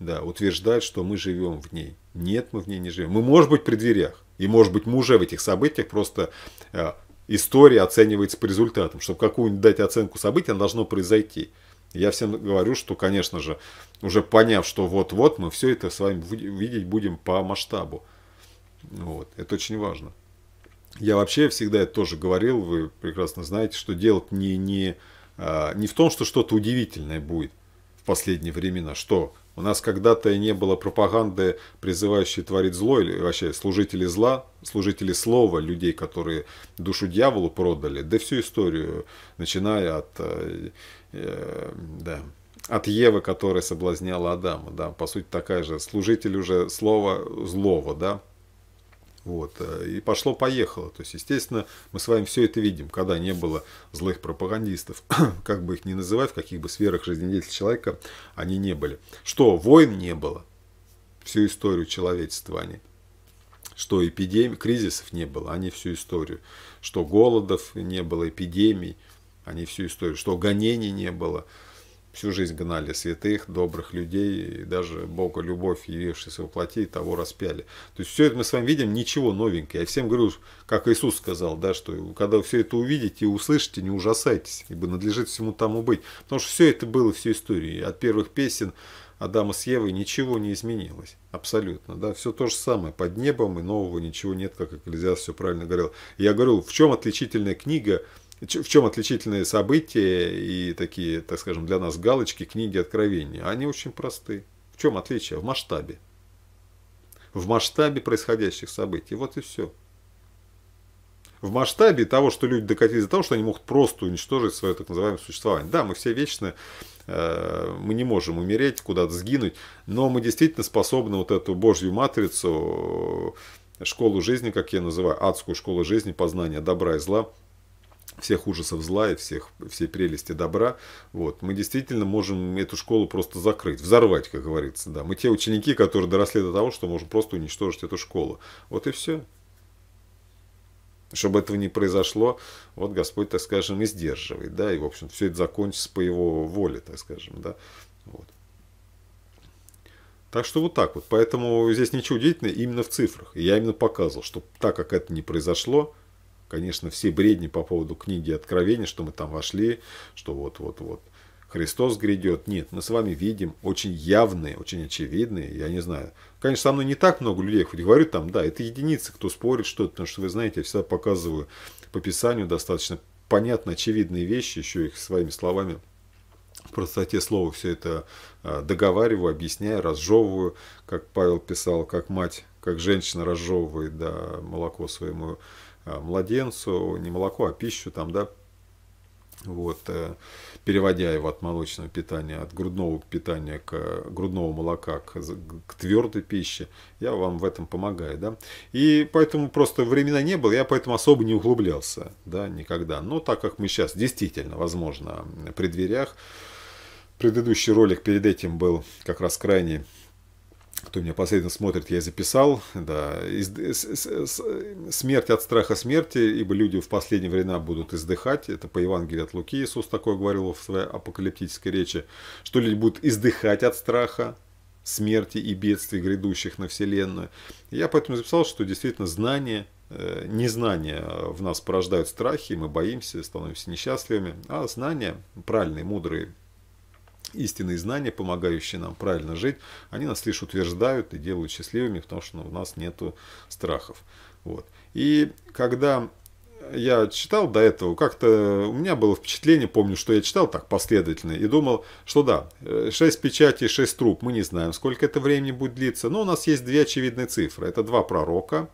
да, утверждает, что мы живем в ней. Нет, мы в ней не живем. Мы, может быть, при дверях. И, может быть, мы уже в этих событиях просто э, история оценивается по результатам. Чтобы какую-нибудь дать оценку события, она должно произойти. Я всем говорю, что, конечно же, уже поняв, что вот-вот мы все это с вами видеть будем по масштабу. Вот. Это очень важно я вообще всегда это тоже говорил, вы прекрасно знаете, что делать не, не, а, не в том, что что-то удивительное будет в последние времена, что у нас когда-то и не было пропаганды, призывающей творить зло, или вообще служители зла, служители слова, людей, которые душу дьяволу продали, да всю историю, начиная от, э, э, да, от Евы, которая соблазняла Адама, да, по сути такая же, служитель уже слова злого, да, вот. Э, и пошло-поехало. То есть, естественно, мы с вами все это видим, когда не было злых пропагандистов, как бы их ни называть, в каких бы сферах жизнедеятельности человека они не были. Что войн не было всю историю человечества они. Что эпидемий, кризисов не было, они всю историю. Что голодов не было, эпидемий, они всю историю. Что гонений не было, всю жизнь гнали святых, добрых людей, и даже Бога любовь, явившийся во плоти, того распяли. То есть все это мы с вами видим, ничего новенького. Я всем говорю, как Иисус сказал, да, что когда все это увидите и услышите, не ужасайтесь, ибо надлежит всему тому быть. Потому что все это было всю историю. от первых песен Адама с Евой ничего не изменилось. Абсолютно. Да? Все то же самое. Под небом и нового ничего нет, как Экклезиас все правильно говорил. Я говорю, в чем отличительная книга – в чем отличительные события и такие, так скажем, для нас галочки книги Откровения? Они очень просты. В чем отличие? В масштабе. В масштабе происходящих событий. Вот и все. В масштабе того, что люди докатились до того, что они могут просто уничтожить свое так называемое существование. Да, мы все вечно, э, мы не можем умереть, куда-то сгинуть, но мы действительно способны вот эту Божью матрицу, э, школу жизни, как я называю, адскую школу жизни, познания добра и зла – всех ужасов зла и всех, всей прелести добра. Вот. Мы действительно можем эту школу просто закрыть, взорвать, как говорится. Да. Мы те ученики, которые доросли до того, что можем просто уничтожить эту школу. Вот и все. Чтобы этого не произошло, вот Господь, так скажем, и сдерживает. Да, и, в общем, все это закончится по его воле, так скажем. Да. Вот. Так что вот так вот. Поэтому здесь ничего удивительного именно в цифрах. я именно показывал, что так как это не произошло, конечно, все бредни по поводу книги Откровения, что мы там вошли, что вот-вот-вот Христос грядет. Нет, мы с вами видим очень явные, очень очевидные, я не знаю. Конечно, со мной не так много людей, хоть говорю там, да, это единицы, кто спорит что-то, потому что, вы знаете, я всегда показываю по Писанию достаточно понятно очевидные вещи, еще их своими словами в простоте слова все это а, договариваю, объясняю, разжевываю, как Павел писал, как мать, как женщина разжевывает да, молоко своему Э, младенцу не молоко, а пищу там, да, вот, э, переводя его от молочного питания, от грудного питания к грудного молока, к, к твердой пище, я вам в этом помогаю, да. И поэтому просто времена не было, я поэтому особо не углублялся, да, никогда. Но так как мы сейчас действительно, возможно, при дверях, предыдущий ролик перед этим был как раз крайний кто меня последовательно смотрит, я записал, да, смерть от страха смерти, ибо люди в последние времена будут издыхать, это по Евангелию от Луки Иисус такое говорил в своей апокалиптической речи, что люди будут издыхать от страха, смерти и бедствий, грядущих на Вселенную. Я поэтому записал, что действительно знание, э, незнание в нас порождают страхи, мы боимся, становимся несчастливыми, а знание, правильные, мудрые истинные знания, помогающие нам правильно жить, они нас лишь утверждают и делают счастливыми, потому что у нас нет страхов. Вот. И когда я читал до этого, как-то у меня было впечатление, помню, что я читал так последовательно и думал, что да, 6 э, печатей, 6 труб, мы не знаем, сколько это времени будет длиться, но у нас есть две очевидные цифры. Это два пророка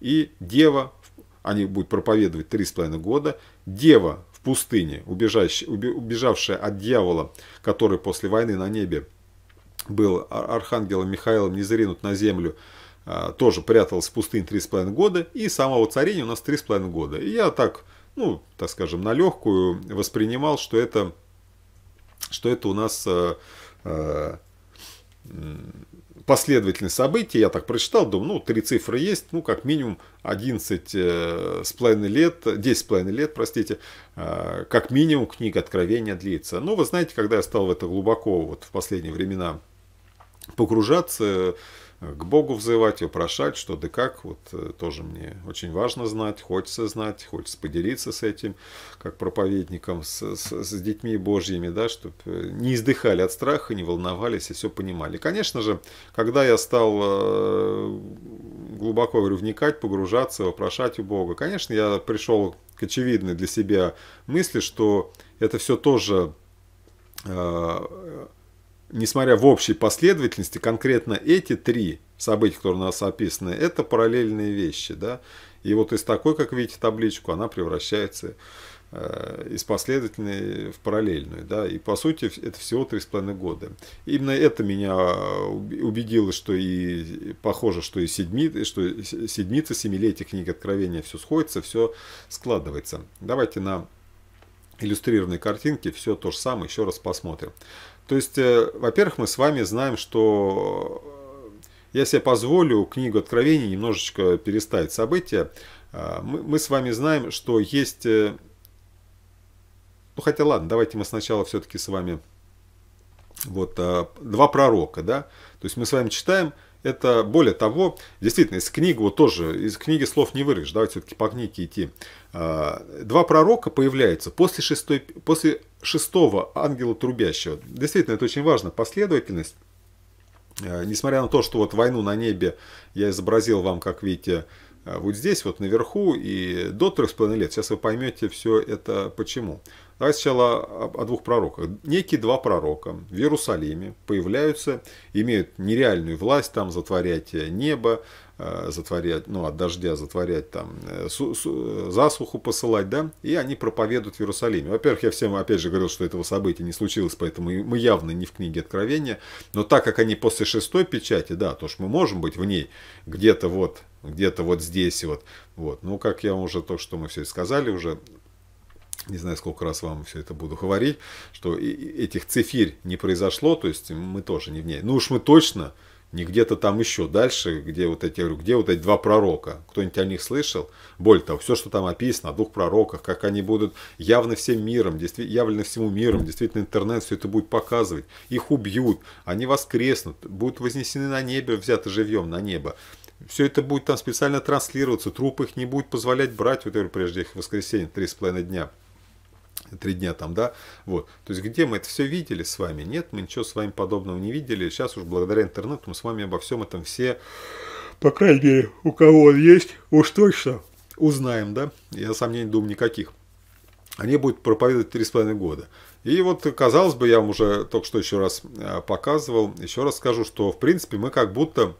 и дева, они будут проповедовать 3,5 года, дева в пустыне, убежавшая от дьявола, который после войны на небе был архангелом Михаилом не Незринут на землю, а, тоже прятался в пустыне 3,5 года, и самого царения у нас 3,5 года. И я так, ну, так скажем, на легкую воспринимал, что это, что это у нас а, а, последовательность событий, я так прочитал, думаю, ну, три цифры есть, ну, как минимум 11 э, с половиной лет, 10 с половиной лет, простите, э, как минимум книга Откровения длится. Но ну, вы знаете, когда я стал в это глубоко вот в последние времена погружаться, к Богу взывать, вопрошать, что да как, вот э, тоже мне очень важно знать, хочется знать, хочется поделиться с этим, как проповедником, с, с, с детьми Божьими, да, чтобы э, не издыхали от страха, не волновались и все понимали. конечно же, когда я стал э, глубоко говорю, вникать, погружаться, вопрошать у Бога, конечно, я пришел к очевидной для себя мысли, что это все тоже несмотря в общей последовательности, конкретно эти три события, которые у нас описаны, это параллельные вещи. Да? И вот из такой, как видите, табличку, она превращается э, из последовательной в параллельную. Да? И по сути это всего 3,5 года. Именно это меня э, убедило, что и похоже, что и седмица, что седмица семилетия книги Откровения все сходится, все складывается. Давайте на иллюстрированной картинке все то же самое еще раз посмотрим. То есть, э, во-первых, мы с вами знаем, что э, я себе позволю книгу Откровений немножечко переставить события. А, мы с вами знаем, что есть... Э, ну, хотя ладно, давайте мы сначала все-таки с вами... Вот, а, два пророка, да? То есть мы с вами читаем, это более того, действительно, из книги, вот тоже, из книги слов не вырвешь, давайте все-таки по книге идти. А, два пророка появляются после, шестой, после шестого ангела трубящего. Действительно, это очень важно, последовательность. А, несмотря на то, что вот войну на небе я изобразил вам, как видите, а, вот здесь, вот наверху и до трех с половиной лет. Сейчас вы поймете все это почему. Давай сначала о, двух пророках. Некие два пророка в Иерусалиме появляются, имеют нереальную власть там затворять э, небо, э, затворять, ну, от дождя затворять там, э, су, су, засуху посылать, да, и они проповедуют в Иерусалиме. Во-первых, я всем опять же говорил, что этого события не случилось, поэтому мы явно не в книге Откровения, но так как они после шестой печати, да, то что мы можем быть в ней где-то вот где-то вот здесь вот. вот. Ну, как я уже то, что мы все сказали, уже не знаю, сколько раз вам все это буду говорить, что этих цифирь не произошло, то есть мы тоже не в ней. Ну уж мы точно не где-то там еще дальше, где вот эти, где вот эти два пророка, кто-нибудь о них слышал? Более того, все, что там описано о двух пророках, как они будут явно всем миром, явлены всему миром, действительно интернет все это будет показывать, их убьют, они воскреснут, будут вознесены на небе, взяты живьем на небо. Все это будет там специально транслироваться, трупы их не будет позволять брать, вот я говорю, прежде их воскресенье, три с половиной дня три дня там, да, вот. То есть, где мы это все видели с вами? Нет, мы ничего с вами подобного не видели. Сейчас уж благодаря интернету мы с вами обо всем этом все, по крайней мере, у кого он есть, уж точно узнаем, да. Я сомнений думаю никаких. Они будут проповедовать три с половиной года. И вот, казалось бы, я вам уже только что еще раз а, показывал, еще раз скажу, что, в принципе, мы как будто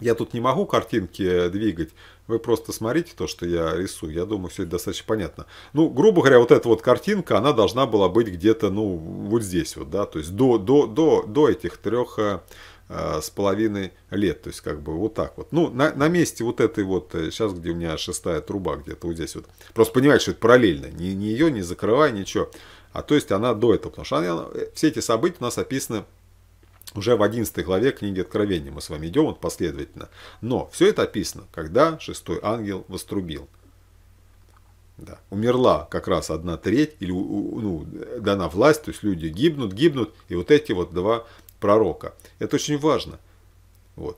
я тут не могу картинки э, двигать, вы просто смотрите то, что я рисую. Я думаю, все это достаточно понятно. Ну, грубо говоря, вот эта вот картинка, она должна была быть где-то, ну, вот здесь вот, да, то есть до, до, до, до этих трех э, э, с половиной лет, то есть как бы вот так вот. Ну, на, на месте вот этой вот, сейчас где у меня шестая труба, где-то вот здесь вот. Просто понимаете, что это параллельно, не не ее не закрывай, ничего. А то есть она до этого, потому что она, все эти события у нас описаны уже в 11 главе книги Откровения мы с вами идем вот последовательно. Но все это описано, когда шестой ангел вострубил. Да. Умерла как раз одна треть, или ну, дана власть, то есть люди гибнут, гибнут, и вот эти вот два пророка. Это очень важно. Вот.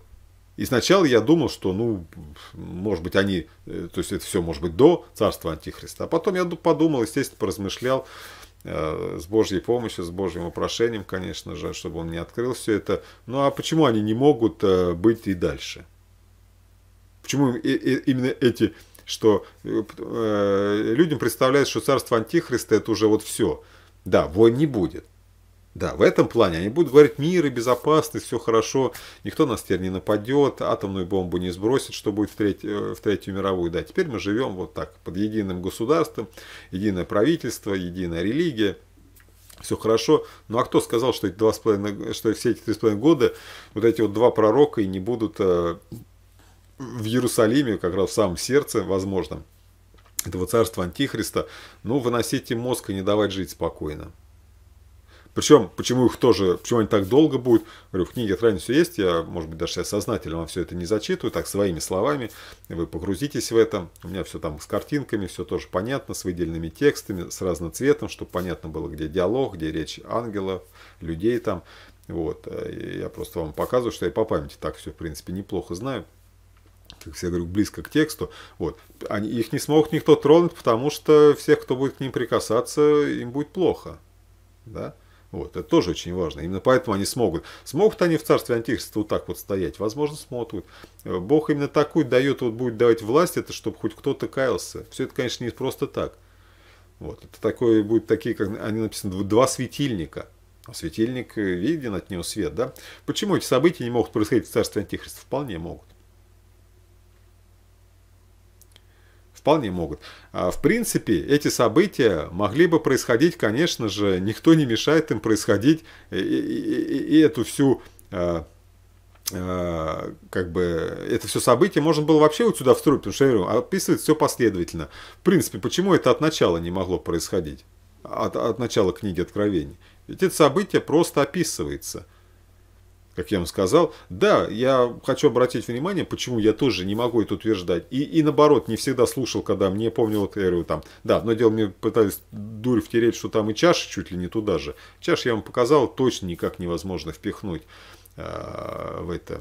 И сначала я думал, что, ну, может быть, они, э, то есть это все может быть до царства Антихриста. А потом я подумал, естественно, поразмышлял, Э, с Божьей помощью, с Божьим упрошением, конечно же, чтобы он не открыл все это. Ну а почему они не могут э, быть и дальше? Почему именно эти, что э, людям представляют, что царство Антихриста это уже вот все. Да, войн не будет. Да, в этом плане они будут говорить мир и безопасность, все хорошо, никто нас теперь не нападет, атомную бомбу не сбросит, что будет в, треть, э, в Третью мировую. Да, теперь мы живем вот так, под единым государством, единое правительство, единая религия все хорошо. Ну а кто сказал, что, эти два с половиной, что все эти три с половиной года вот эти вот два пророка и не будут э, в Иерусалиме, как раз в самом сердце, возможно, этого царства Антихриста, ну, выносите мозг и не давать жить спокойно. Причем, почему их тоже, почему они так долго будут, говорю, в книге «Хранить все есть», я, может быть, даже сейчас сознательно вам все это не зачитываю, так своими словами, вы погрузитесь в это, у меня все там с картинками, все тоже понятно, с выделенными текстами, с разным цветом, чтобы понятно было, где диалог, где речь ангелов, людей там, вот, я просто вам показываю, что я по памяти так все, в принципе, неплохо знаю, как все говорю, близко к тексту, вот, они, их не смог никто тронуть, потому что всех, кто будет к ним прикасаться, им будет плохо, да, вот, это тоже очень важно. Именно поэтому они смогут. Смогут они в царстве антихриста вот так вот стоять? Возможно, смогут. Э, Бог именно такую дает, вот будет давать власть, это чтобы хоть кто-то каялся. Все это, конечно, не просто так. Вот, это такое будет такие, как они написаны, два светильника. А светильник э, виден, от него свет, да? Почему эти события не могут происходить в царстве антихриста? Вполне могут. Вполне могут. А, в принципе, эти события могли бы происходить, конечно же, никто не мешает им происходить и, и, и эту всю а, а, как бы это все событие можно было вообще вот сюда встроить, потому что я говорю, описывает все последовательно. В принципе, почему это от начала не могло происходить? От, от начала книги Откровений. Ведь это событие просто описывается как я вам сказал. Да, я хочу обратить внимание, почему я тоже не могу это утверждать. И, и наоборот, не всегда слушал, когда мне, помню, вот я говорю, там, да, но дело, мне пытались дурь втереть, что там и чаши чуть ли не туда же. Чаш я вам показал, точно никак невозможно впихнуть э, в это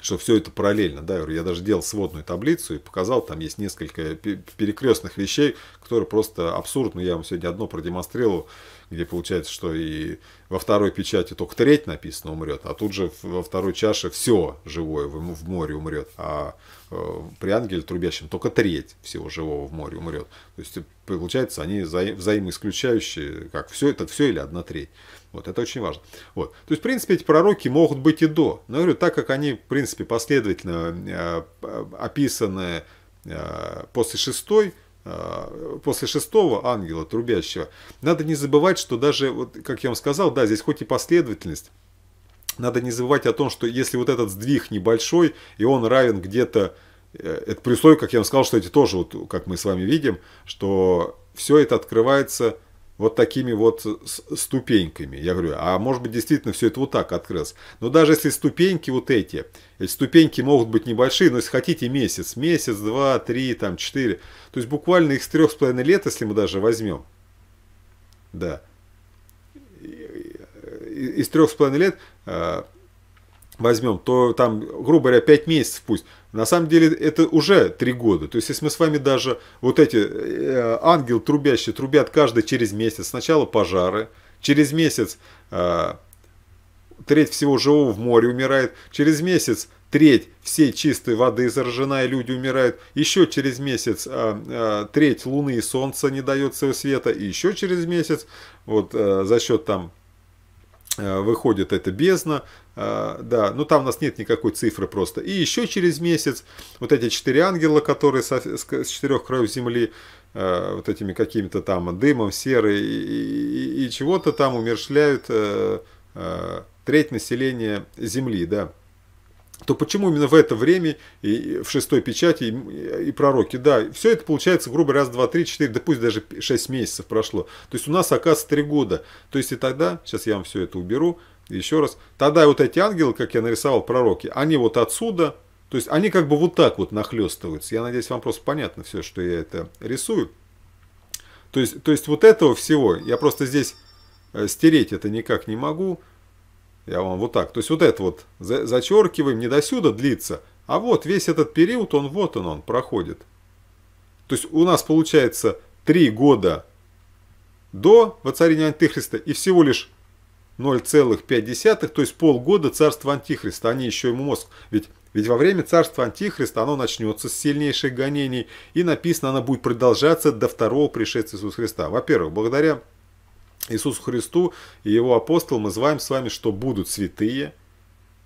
что все это параллельно, да, я даже делал сводную таблицу и показал, там есть несколько перекрестных вещей, которые просто абсурдны, я вам сегодня одно продемонстрировал, где получается, что и во второй печати только треть написано умрет, а тут же во второй чаше все живое в море умрет, а э, при ангеле трубящем только треть всего живого в море умрет. То есть э, получается, они взаимоисключающие, как все это все или одна треть. Вот, это очень важно. Вот. То есть, в принципе, эти пророки могут быть и до. Но я говорю, так как они, в принципе, последовательно э, описаны после шестой, Э, после шестого ангела трубящего, надо не забывать, что даже, вот, как я вам сказал, да, здесь хоть и последовательность, надо не забывать о том, что если вот этот сдвиг небольшой, и он равен где-то, э, это при условии, как я вам сказал, что эти тоже, вот, как мы с вами видим, что все это открывается вот такими вот ступеньками. Я говорю, а может быть действительно все это вот так открылось. Но даже если ступеньки вот эти, эти ступеньки могут быть небольшие, но если хотите месяц, месяц, два, три, там, четыре, то есть буквально их с трех с половиной лет, если мы даже возьмем, да, из трех с половиной лет э, возьмем, то там, грубо говоря, пять месяцев пусть, на самом деле это уже три года. То есть если мы с вами даже вот эти э, ангел трубящие трубят каждый через месяц. Сначала пожары, через месяц э, треть всего живого в море умирает, через месяц треть всей чистой воды заражена и люди умирают, еще через месяц э, э, треть луны и солнца не дает своего света, и еще через месяц вот э, за счет там Э, выходит эта бездна, э, да, но ну, там у нас нет никакой цифры просто. И еще через месяц вот эти четыре ангела, которые со, с четырех краев земли, э, вот этими какими-то там дымом, серой и, и, и чего-то там умершляют треть населения земли, да то почему именно в это время и в шестой печати и, и пророки? Да, все это получается, грубо раз, два, три, четыре, да пусть даже шесть месяцев прошло. То есть у нас, оказывается, три года. То есть и тогда, сейчас я вам все это уберу, еще раз, тогда вот эти ангелы, как я нарисовал пророки, они вот отсюда, то есть они как бы вот так вот нахлестываются. Я надеюсь, вам просто понятно все, что я это рисую. То есть, то есть вот этого всего, я просто здесь э, стереть это никак не могу, я вам вот так. То есть вот это вот зачеркиваем, не до сюда длится, а вот весь этот период, он вот он, он проходит. То есть у нас получается три года до воцарения Антихриста и всего лишь 0,5, то есть полгода царства Антихриста. Они еще ему мозг. Ведь, ведь во время царства Антихриста оно начнется с сильнейших гонений. И написано, оно будет продолжаться до второго пришествия Иисуса Христа. Во-первых, благодаря Иисусу Христу и его апостолам мы зваем с вами, что будут святые,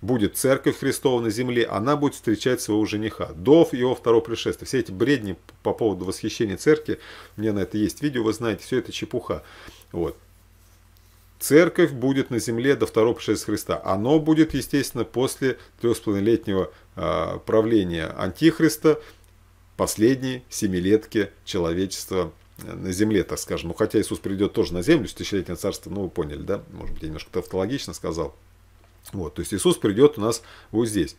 будет церковь Христова на земле, она будет встречать своего жениха до его второго пришествия. Все эти бредни по поводу восхищения церкви, у меня на это есть видео, вы знаете, все это чепуха. Вот. Церковь будет на земле до второго пришествия Христа. Оно будет, естественно, после трех с половиной-летнего э, а, правления Антихриста, последней семилетки человечества на земле, так скажем. Ну, хотя Иисус придет тоже на землю, с тысячелетнего царства, ну, вы поняли, да? Может быть, я немножко тавтологично сказал. Вот, то есть Иисус придет у нас вот здесь.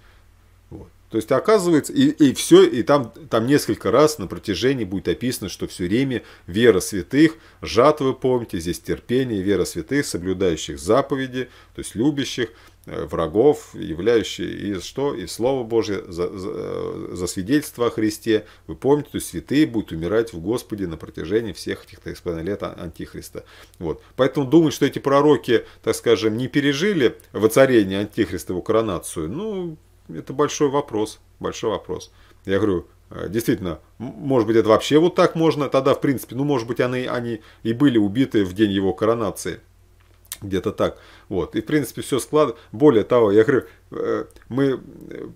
Вот. То есть оказывается, и, и все, и там, там несколько раз на протяжении будет описано, что все время вера святых, жатвы, помните, здесь терпение, вера святых, соблюдающих заповеди, то есть любящих, Э, врагов, являющие и что? И Слово Божье за, за, э, за свидетельство о Христе. Вы помните, то есть святые будут умирать в Господе на протяжении всех этих, так сказать, лет а, Антихриста. Вот. Поэтому думать, что эти пророки, так скажем, не пережили воцарение Антихриста, в коронацию, ну, это большой вопрос, большой вопрос. Я говорю, э, Действительно, может быть, это вообще вот так можно. Тогда, в принципе, ну, может быть, они, они и были убиты в день его коронации где-то так. Вот. И, в принципе, все склад. Более того, я говорю, э, мы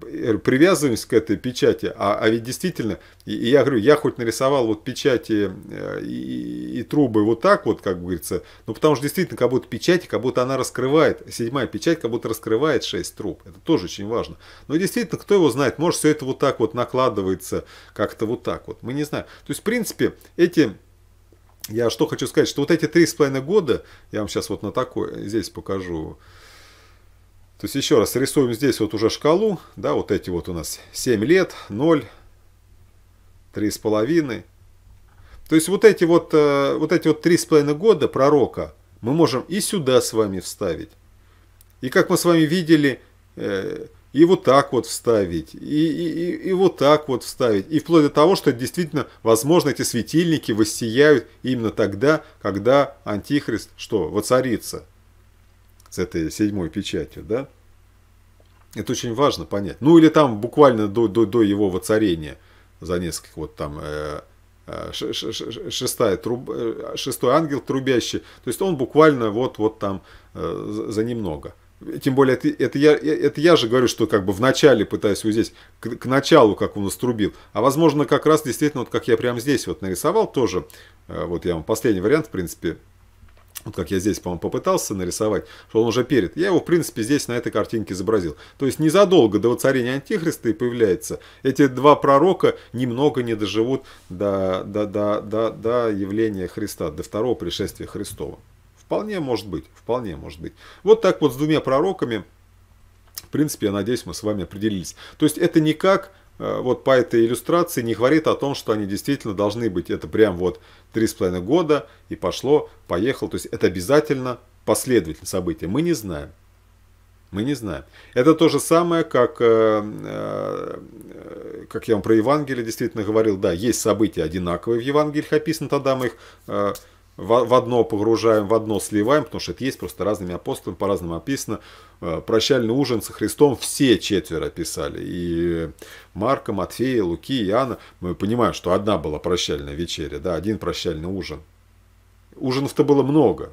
э, привязываемся к этой печати, а, а ведь действительно, и, и я говорю, я хоть нарисовал вот печати э, и, и трубы вот так вот, как говорится, но ну, потому что действительно, как будто печать, как будто она раскрывает, седьмая печать как будто раскрывает шесть труб, это тоже очень важно. Но действительно, кто его знает, может все это вот так вот накладывается, как-то вот так вот, мы не знаем. То есть, в принципе, эти я что хочу сказать, что вот эти три с половиной года, я вам сейчас вот на такой, здесь покажу, то есть еще раз, рисуем здесь вот уже шкалу, да, вот эти вот у нас 7 лет, 0, половиной. То есть вот эти вот, э, вот эти вот три с половиной года пророка мы можем и сюда с вами вставить. И как мы с вами видели, э, и вот так вот вставить, и, и, и вот так вот вставить. И вплоть до того, что действительно, возможно, эти светильники воссияют именно тогда, когда Антихрист что, воцарится с этой седьмой печатью, да? Это очень важно понять. Ну или там буквально до, до, до его воцарения, за несколько вот там э, э шестая труб, э, шестой ангел трубящий, то есть он буквально вот, вот там э, за немного. Тем более, это, это, я, это я же говорю, что как бы в начале пытаюсь вот здесь, к, к началу, как он наструбил. А возможно, как раз действительно, вот как я прямо здесь вот нарисовал тоже, э, вот я вам последний вариант, в принципе, вот как я здесь, по-моему, попытался нарисовать, что он уже перед. Я его, в принципе, здесь на этой картинке изобразил. То есть незадолго до воцарения Антихриста и появляется. Эти два пророка немного не доживут до, до, до, до, до явления Христа, до второго пришествия Христова. Вполне может быть, вполне может быть. Вот так вот с двумя пророками, в принципе, я надеюсь, мы с вами определились. То есть это никак э, вот по этой иллюстрации не говорит о том, что они действительно должны быть. Это прям вот 3,5 года и пошло, поехало. То есть это обязательно последовательное событие. Мы не знаем. Мы не знаем. Это то же самое, как, э, э, как я вам про Евангелие действительно говорил. Да, есть события одинаковые в Евангелиях описаны, тогда мы их в, одно погружаем, в одно сливаем, потому что это есть просто разными апостолами, по-разному описано. Э, прощальный ужин со Христом все четверо писали. И Марка, Матфея, Луки, Иоанна. Мы понимаем, что одна была прощальная вечеря, да, один прощальный ужин. Ужинов-то было много,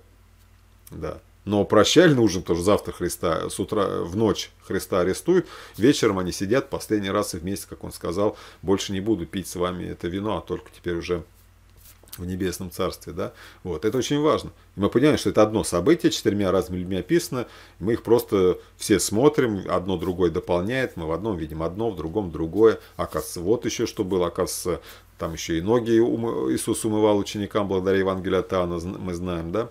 да. Но прощальный ужин тоже завтра Христа, с утра, в ночь Христа арестуют. Вечером они сидят последний раз и вместе, как он сказал, больше не буду пить с вами это вино, а только теперь уже в небесном царстве, да, вот, это очень важно. мы понимаем, что это одно событие, четырьмя разными людьми описано, мы их просто все смотрим, одно другое дополняет, мы в одном видим одно, в другом другое, оказывается, вот еще что было, оказывается, там еще и ноги Иисус умывал ученикам благодаря Евангелию от Иоанна, мы знаем, да,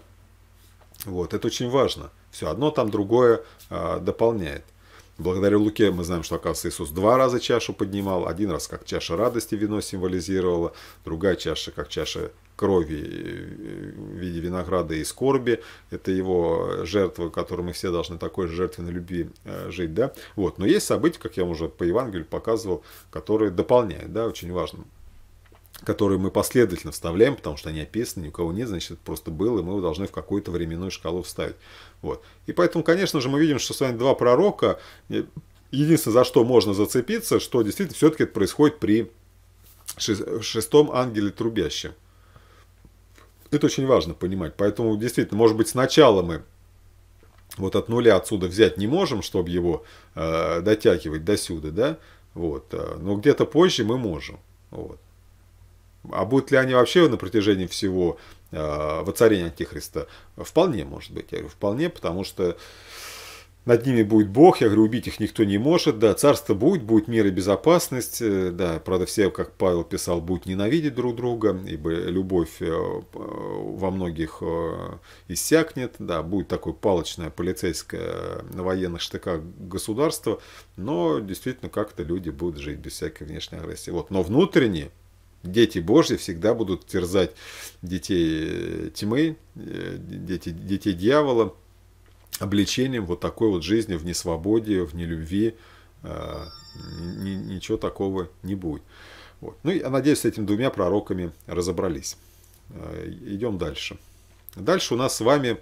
вот, это очень важно, все одно там другое а, дополняет. Благодаря Луке мы знаем, что, оказывается, Иисус два раза чашу поднимал. Один раз, как чаша радости вино символизировала, другая чаша, как чаша крови э, в виде винограда и скорби. Это его жертва, которую мы все должны такой же жертвенной любви э, жить. Да? Вот. Но есть события, как я уже по Евангелию показывал, которые дополняют, да, очень важно которые мы последовательно вставляем, потому что они описаны, никого у нет, значит, это просто было, и мы его должны в какую-то временную шкалу вставить. Вот. И поэтому, конечно же, мы видим, что с вами два пророка. Единственное, за что можно зацепиться, что действительно все-таки это происходит при шестом ангеле трубящем. Это очень важно понимать. Поэтому, действительно, может быть, сначала мы вот от нуля отсюда взять не можем, чтобы его э, дотягивать до сюда, да, вот, э, но где-то позже мы можем, вот. А будут ли они вообще на протяжении всего Э, воцарение Антихриста? Вполне может быть, я говорю, вполне, потому что над ними будет Бог, я говорю, убить их никто не может, да, царство будет, будет мир и безопасность, э, да, правда, все, как Павел писал, будут ненавидеть друг друга, ибо любовь э, во многих иссякнет, да, будет такое палочное полицейское на военных штыках государство, но действительно как-то люди будут жить без всякой внешней агрессии, вот, но внутренне Дети Божьи всегда будут терзать детей э, тьмы, э, дети, детей дьявола, обличением вот такой вот жизни в несвободе, в нелюбви. Э, ничего такого не будет. Вот. Ну, я надеюсь, с этими двумя пророками разобрались. Идем дальше. Дальше у нас с вами,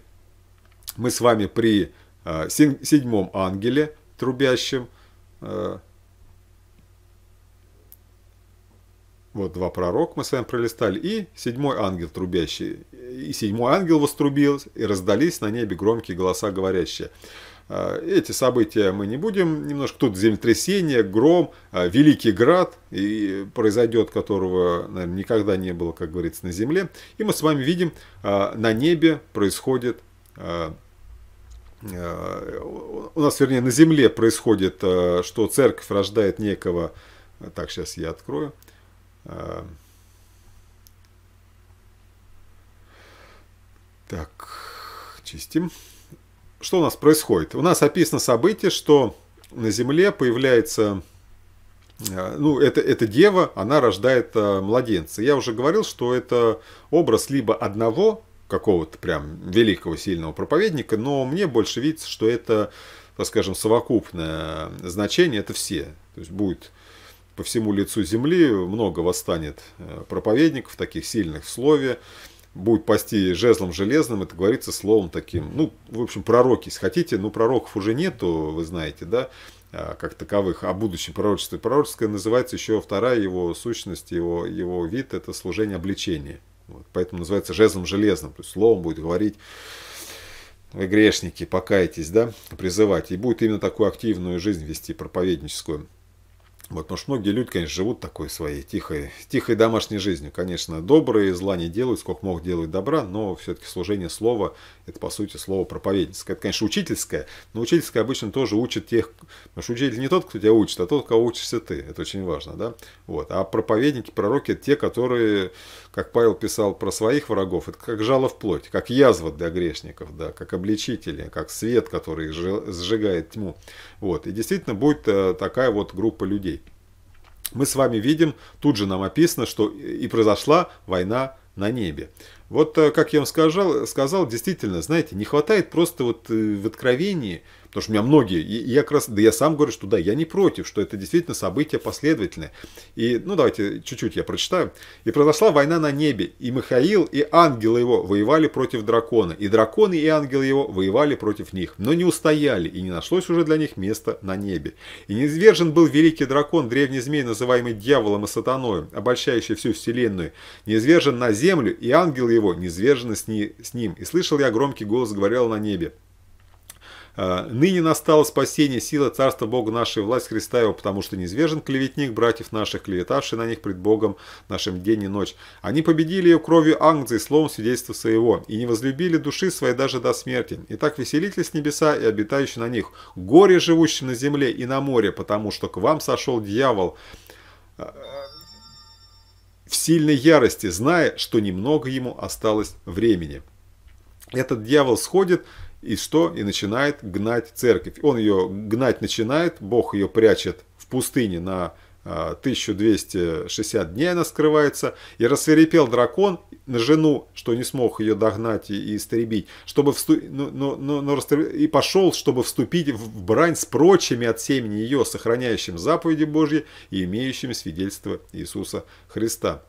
мы с вами при седьмом ангеле трубящем, Вот два пророка мы с вами пролистали, и седьмой ангел трубящий. И седьмой ангел вострубил, и раздались на небе громкие голоса говорящие. А, эти события мы не будем немножко. Тут землетрясение, гром, а, Великий Град, и произойдет которого наверное, никогда не было, как говорится, на земле. И мы с вами видим, а, на небе происходит у нас, вернее, на земле происходит, что церковь рождает некого, так, сейчас я открою, так, чистим. Что у нас происходит? У нас описано событие, что на Земле появляется... Э, ну, это, это дева, она рождает э, младенца. Я уже говорил, что это образ либо одного какого-то прям великого, сильного проповедника, но мне больше видится, что это, так скажем, совокупное э, значение, это все. То есть будет по всему лицу земли много восстанет э, проповедников, таких сильных в слове, будет пасти жезлом железным, это говорится словом таким, ну, в общем, пророки, если хотите, ну, пророков уже нету, вы знаете, да, а, как таковых, о а будущем пророчестве. Пророческое называется еще вторая его сущность, его, его вид, это служение обличения. Вот, поэтому называется жезлом железным, то есть словом будет говорить вы грешники, покайтесь, да, призывать. И будет именно такую активную жизнь вести, проповедническую. Вот, потому что многие люди, конечно, живут такой своей тихой, тихой домашней жизнью. Конечно, добрые зла не делают, сколько мог делают добра, но все-таки служение слова, это по сути слово проповедническое. Это, конечно, учительское, но учительское обычно тоже учит тех, потому что учитель не тот, кто тебя учит, а тот, кого учишься ты. Это очень важно, да? Вот. А проповедники, пророки, это те, которые, как Павел писал про своих врагов, это как жало в плоть, как язва для грешников, да, как обличители, как свет, который сжигает тьму. Вот. И действительно будет э, такая вот группа людей мы с вами видим, тут же нам описано, что и произошла война на небе. Вот, э, как я вам сказал, сказал, действительно, знаете, не хватает просто вот э, в откровении Потому что у меня многие, и я как раз, да я сам говорю, что да, я не против, что это действительно событие последовательное. И, ну, давайте чуть-чуть я прочитаю. «И произошла война на небе, и Михаил, и ангелы его воевали против дракона, и драконы и ангелы его воевали против них, но не устояли, и не нашлось уже для них места на небе. И неизвержен был великий дракон, древний змей, называемый дьяволом и сатаною, обольщающий всю вселенную, неизвержен на землю, и ангелы его низвержены с ним. И слышал я громкий голос, говорил на небе, Э, ныне настало спасение сила Царства Бога нашей власть Христа его, потому что неизвежен клеветник братьев наших, клеветавший на них пред Богом нашим день и ночь. Они победили ее кровью ангзы и словом свидетельства своего, и не возлюбили души своей даже до смерти. Итак, веселитесь небеса и обитающие на них, горе живущим на земле и на море, потому что к вам сошел дьявол э, в сильной ярости, зная, что немного ему осталось времени. Этот дьявол сходит и что? И начинает гнать церковь. Он ее гнать начинает, Бог ее прячет в пустыне на 1260 а, дней она скрывается, и рассверепел дракон на жену, что не смог ее догнать и истребить, чтобы всту... ну, ну, ну, ну, и пошел, чтобы вступить в брань с прочими от семени ее, сохраняющим заповеди Божьи и имеющими свидетельство Иисуса Христа.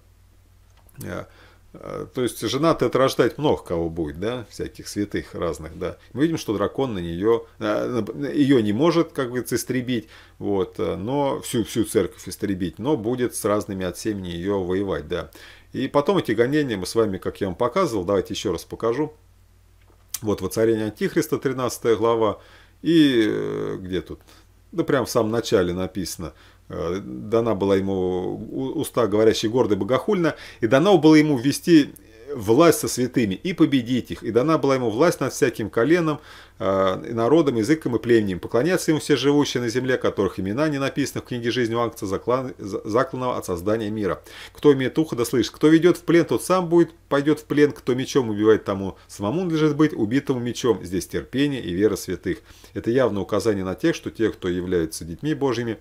А, Э, то есть жена-то это рождать много кого будет, да, всяких святых разных, да. Мы видим, что дракон на нее, э, ее не может, как говорится, истребить, вот, э, но всю, всю церковь истребить, но будет с разными от семени ее воевать, да. И потом эти гонения мы с вами, как я вам показывал, давайте еще раз покажу. Вот воцарение Антихриста, 13 глава, и где тут? Да прям в самом начале написано – Э, дана была ему уста, говорящие гордо и богохульно, и дано было ему ввести власть со святыми и победить их. И дана была ему власть над всяким коленом, э, и народом, языком и племенем. Поклоняться ему все живущие на земле, которых имена не написаны в книге жизни Ангца закланного от создания мира. Кто имеет ухо, да слышит. Кто ведет в плен, тот сам будет, пойдет в плен. Кто мечом убивает, тому самому надлежит быть убитому мечом. Здесь терпение и вера святых. Это явно указание на тех, что те, кто являются детьми Божьими,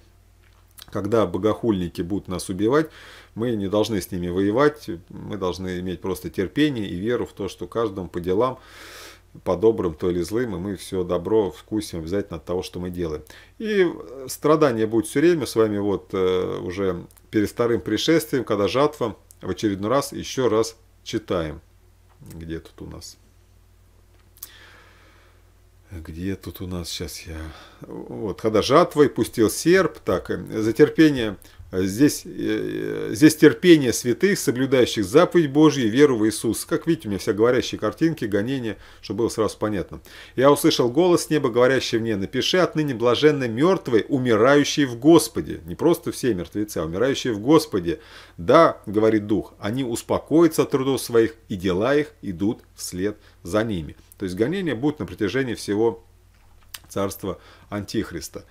когда богохульники будут нас убивать, мы не должны с ними воевать, мы должны иметь просто терпение и веру в то, что каждому по делам, по добрым, то или злым, и мы все добро вкусим обязательно от того, что мы делаем. И страдания будут все время, с вами вот э, уже перед вторым пришествием, когда жатва, в очередной раз еще раз читаем. Где тут у нас? Где тут у нас сейчас я? Вот, когда жатвой пустил серп, так, э, за терпение, э, здесь, э, здесь терпение святых, соблюдающих заповедь Божью и веру в Иисус. Как видите, у меня все говорящие картинки, гонения, чтобы было сразу понятно. Я услышал голос с неба, говорящий мне, напиши отныне блаженны мертвые, умирающие в Господе. Не просто все мертвецы, а умирающие в Господе. Да, говорит Дух, они успокоятся от трудов своих, и дела их идут вслед за ними. То есть гонения будут на протяжении всего царства Антихриста.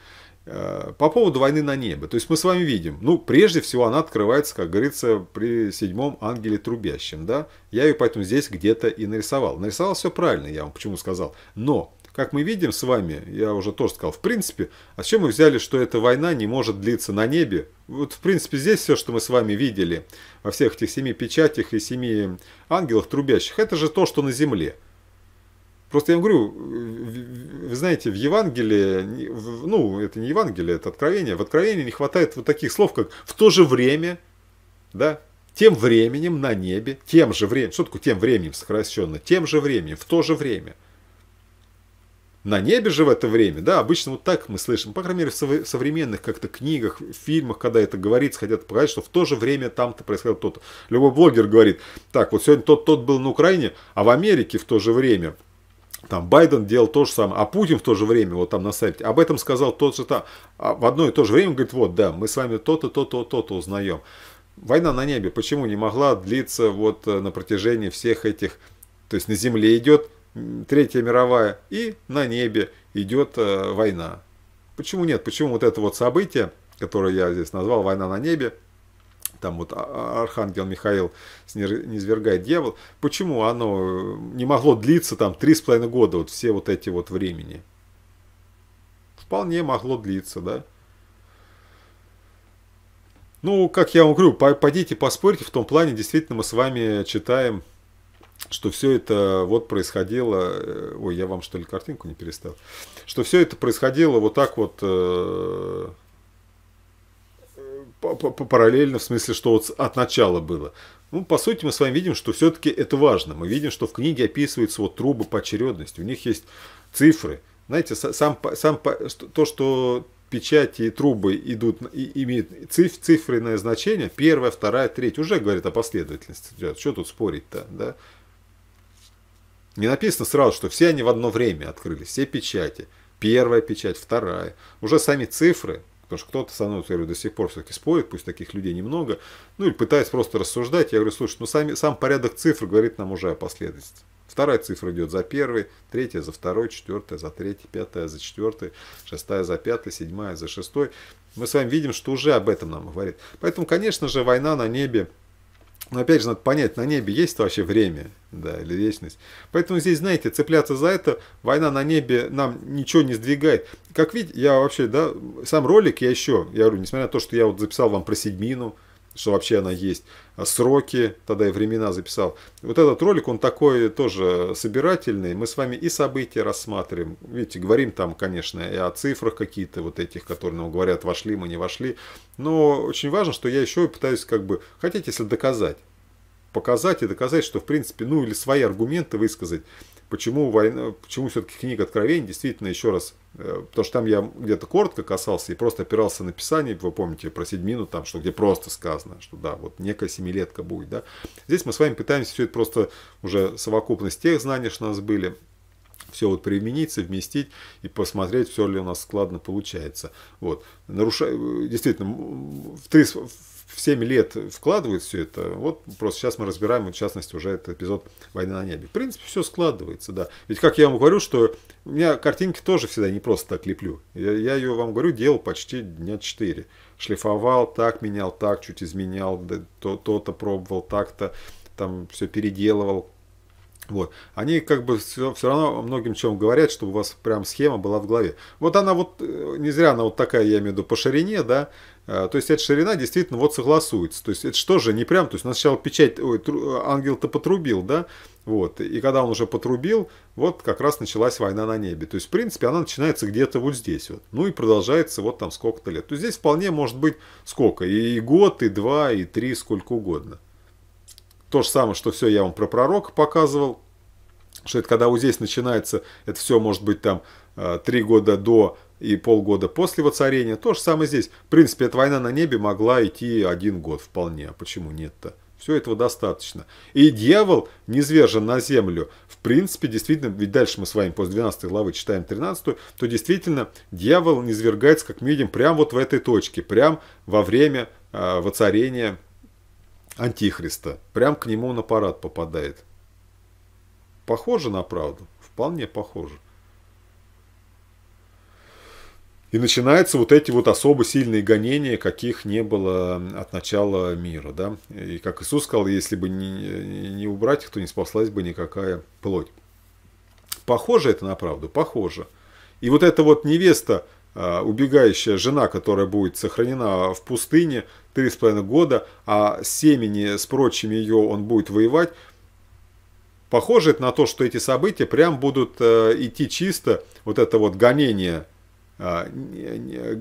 Э, по поводу войны на небе. То есть мы с вами видим, ну, прежде всего она открывается, как говорится, при седьмом ангеле трубящем, да. Я ее поэтому здесь где-то и нарисовал. Нарисовал все правильно, я вам почему сказал. Но, как мы видим с вами, я уже тоже сказал, в принципе, а с чем мы взяли, что эта война не может длиться на небе? Вот, в принципе, здесь все, что мы с вами видели во всех этих семи печатях и семи ангелах трубящих, это же то, что на земле. Просто я вам говорю, вы знаете, в Евангелии, ну, это не Евангелие, это Откровение, в Откровении не хватает вот таких слов, как «в то же время», да, «тем временем на небе», «тем же временем», что такое «тем временем» сокращенно, «тем же временем», «в то же время». На небе же в это время, да, обычно вот так мы слышим, по крайней мере, в современных как-то книгах, фильмах, когда это говорится, хотят показать, что в то же время там-то происходило то-то. Любой блогер говорит, так, вот сегодня тот-тот был на Украине, а в Америке в то же время – там Байден делал то же самое, а Путин в то же время, вот там на сайте, об этом сказал тот же там, а в одно и то же время, говорит, вот, да, мы с вами то-то, то-то, то-то узнаем. Война на небе почему не могла длиться вот э, на протяжении всех этих, то есть на земле идет Третья мировая и на небе идет э, война. Почему нет? Почему вот это вот событие, которое я здесь назвал «Война на небе», там вот а, а, Архангел Михаил не свергает дьявол, почему оно э, не могло длиться там три с половиной года, вот все вот эти вот времени? Вполне могло длиться, да? Ну, как я вам говорю, пойдите поспорьте, в том плане действительно мы с вами читаем, что все это вот происходило, э, ой, я вам что ли картинку не перестал, что все это происходило вот так вот э, параллельно, в смысле, что вот от начала было. Ну, по сути, мы с вами видим, что все-таки это важно. Мы видим, что в книге описываются вот трубы по очередности. У них есть цифры. Знаете, сам, сам, то, что печати и трубы идут, и, имеют циф, цифренное значение, первая, вторая, третья, уже говорит о последовательности. Что тут спорить-то, да? Не написано сразу, что все они в одно время открылись, все печати. Первая печать, вторая. Уже сами цифры Потому что кто-то со мной, говорю, до сих пор все-таки спорит, пусть таких людей немного. Ну или пытаясь просто рассуждать, я говорю, слушай, ну сами, сам порядок цифр говорит нам уже о последовательности. Вторая цифра идет за первой, третья за второй, четвертая за третий, пятая за четвертый, шестая за пятый, седьмая за шестой. Мы с вами видим, что уже об этом нам говорит. Поэтому, конечно же, война на небе но опять же, надо понять, на небе есть вообще время, да, или вечность. Поэтому здесь, знаете, цепляться за это, война на небе нам ничего не сдвигает. Как видите, я вообще, да, сам ролик я еще, я говорю, несмотря на то, что я вот записал вам про седьмину, что вообще она есть, а сроки, тогда и времена записал. Вот этот ролик, он такой тоже собирательный, мы с вами и события рассматриваем, видите, говорим там, конечно, и о цифрах какие-то вот этих, которые нам говорят, вошли мы, не вошли, но очень важно, что я еще пытаюсь как бы, хотите, если доказать, показать и доказать, что в принципе, ну или свои аргументы высказать, почему, война, почему все-таки книга Откровений действительно еще раз, э, потому что там я где-то коротко касался и просто опирался на Писание, вы помните про седьмину, там, что где просто сказано, что да, вот некая семилетка будет, да. Здесь мы с вами пытаемся все это просто уже совокупность тех знаний, что у нас были, все вот применить, совместить и посмотреть, все ли у нас складно получается. Вот. Наруша... Действительно, в три, в 7 лет вкладывает все это. Вот просто сейчас мы разбираем, в частности, уже этот эпизод «Войны на небе». В принципе, все складывается, да. Ведь, как я вам говорю, что у меня картинки тоже всегда не просто так леплю. Я, я ее, вам говорю, делал почти дня 4. Шлифовал так, менял так, чуть изменял, да, то-то пробовал так-то, там все переделывал, вот. Они как бы все, все равно многим чем говорят, чтобы у вас прям схема была в голове. Вот она вот, э, не зря она вот такая, я имею в виду, по ширине, да, э, то есть эта ширина действительно вот согласуется. То есть это что же не прям, то есть сначала печать, ой, тру, э, ангел-то потрубил, да, вот, и когда он уже потрубил, вот как раз началась война на небе. То есть, в принципе, она начинается где-то вот здесь вот, ну и продолжается вот там сколько-то лет. То есть здесь вполне может быть сколько, и год, и два, и три, сколько угодно. То же самое, что все я вам про пророк показывал, что это когда вот здесь начинается, это все может быть там э, три года до и полгода после воцарения. То же самое здесь. В принципе, эта война на небе могла идти один год вполне. А почему нет-то? Все этого достаточно. И дьявол низвержен на землю. В принципе, действительно, ведь дальше мы с вами после 12 главы читаем 13, то действительно дьявол низвергается, как мы видим, прямо вот в этой точке, прямо во время э, воцарения Антихриста. Прям к нему на парад попадает. Похоже на правду? Вполне похоже. И начинаются вот эти вот особо сильные гонения, каких не было от начала мира. Да? И как Иисус сказал, если бы не, не убрать их, то не спаслась бы никакая плоть. Похоже это на правду? Похоже. И вот эта вот невеста, а, убегающая жена, которая будет сохранена в пустыне 3,5 года, а семени, с прочими ее он будет воевать, похоже на то, что эти события прям будут э, идти чисто, вот это вот гонение. А,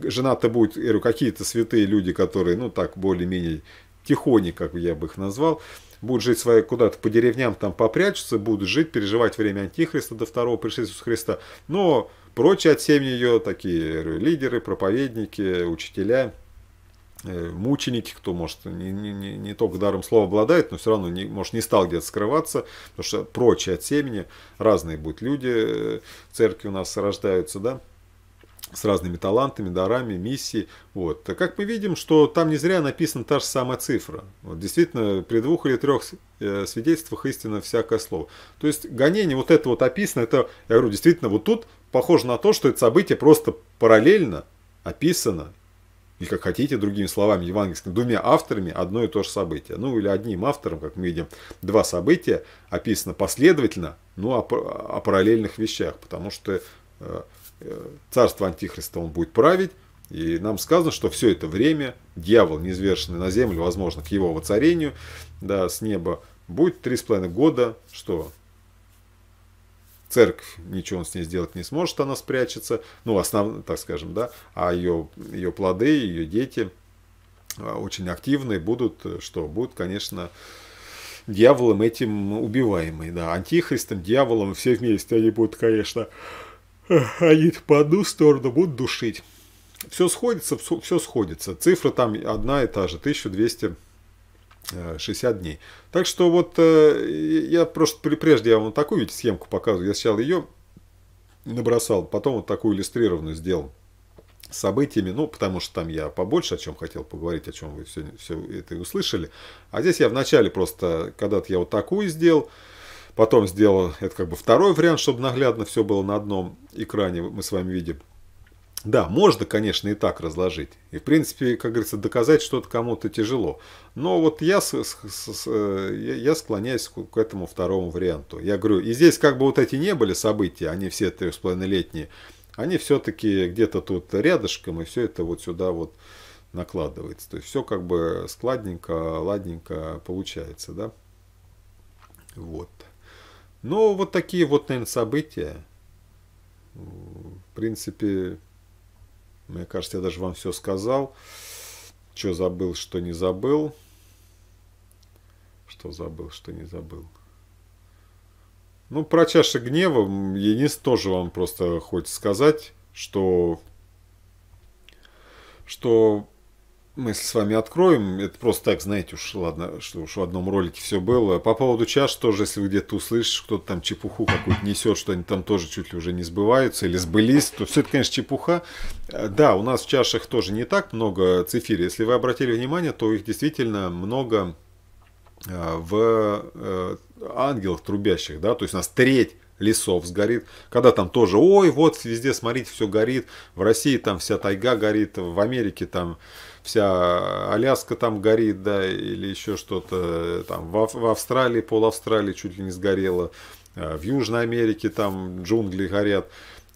Жена-то будет, говорю, какие-то святые люди, которые, ну так, более-менее тихони, как я бы их назвал, будут жить свои куда-то по деревням, там попрячутся, будут жить, переживать время Антихриста до второго пришествия Христа. Но Прочие от семьи ее, такие лидеры, проповедники, учителя, э, мученики, кто, может, не, не, не только даром слова обладает, но все равно, не, может, не стал где-то скрываться, потому что прочие от семени разные будут люди, э, церкви у нас рождаются, да, с разными талантами, дарами, миссией. Вот. Как мы видим, что там не зря написана та же самая цифра. Вот, действительно, при двух или трех э, свидетельствах истина всякое слово. То есть гонение, вот это вот описано, это, я говорю, действительно, вот тут похоже на то, что это событие просто параллельно описано, или как хотите, другими словами, евангельскими, двумя авторами одно и то же событие. Ну, или одним автором, как мы видим, два события описано последовательно, но ну, о, о параллельных вещах, потому что э, э, царство Антихриста он будет править, и нам сказано, что все это время дьявол, неизвешенный на землю, возможно, к его воцарению, да, с неба, будет 3,5 года, что церковь, ничего он с ней сделать не сможет, она спрячется, ну, основ, так скажем, да, а ее, ее плоды, ее дети э, очень активные будут, э, что будут, конечно, дьяволом этим убиваемые, да, антихристом, дьяволом, все вместе они будут, конечно, э, они по одну сторону будут душить. Все сходится, все сходится. Цифра там одна и та же, 1200 60 э, дней. Так что вот э, я просто прежде я вам такую ведь схемку показываю. Я сначала ее набросал, потом вот такую иллюстрированную сделал с событиями, ну, потому что там я побольше о чем хотел поговорить, о чем вы все, все это и услышали. А здесь я вначале просто, когда-то я вот такую сделал, потом сделал, это как бы второй вариант, чтобы наглядно все было на одном экране, мы с вами видим. Да, можно, конечно, и так разложить. И, в принципе, как говорится, доказать что-то кому-то тяжело. Но вот я, с, с, с, э, я склоняюсь к этому второму варианту. Я говорю, и здесь как бы вот эти не были события, они все три с половиной летние, они все-таки где-то тут рядышком, и все это вот сюда вот накладывается. То есть все как бы складненько, ладненько получается, да? Вот. Но ну, вот такие вот, наверное, события. В принципе, мне кажется, я даже вам все сказал. Что забыл, что не забыл. Что забыл, что не забыл. Ну, про чаши гнева Енис тоже вам просто хочет сказать, что, что мы с вами откроем. Это просто так, знаете, уж ладно, что уж в одном ролике все было. По поводу чаш тоже, если вы где-то услышишь кто-то там чепуху какую-то несет, что они там тоже чуть ли уже не сбываются или сбылись, то все это, конечно, чепуха. Э, да, у нас в чашах тоже не так много цифирия. Если вы обратили внимание, то их действительно много э, в э, ангелах трубящих, да, то есть у нас треть лесов сгорит, когда там тоже, ой, вот везде, смотрите, все горит, в России там вся тайга горит, в Америке там вся Аляска там горит, да, или еще что-то, э, там в, в Австралии, пол Австралии чуть ли не сгорело, э, в Южной Америке там джунгли горят,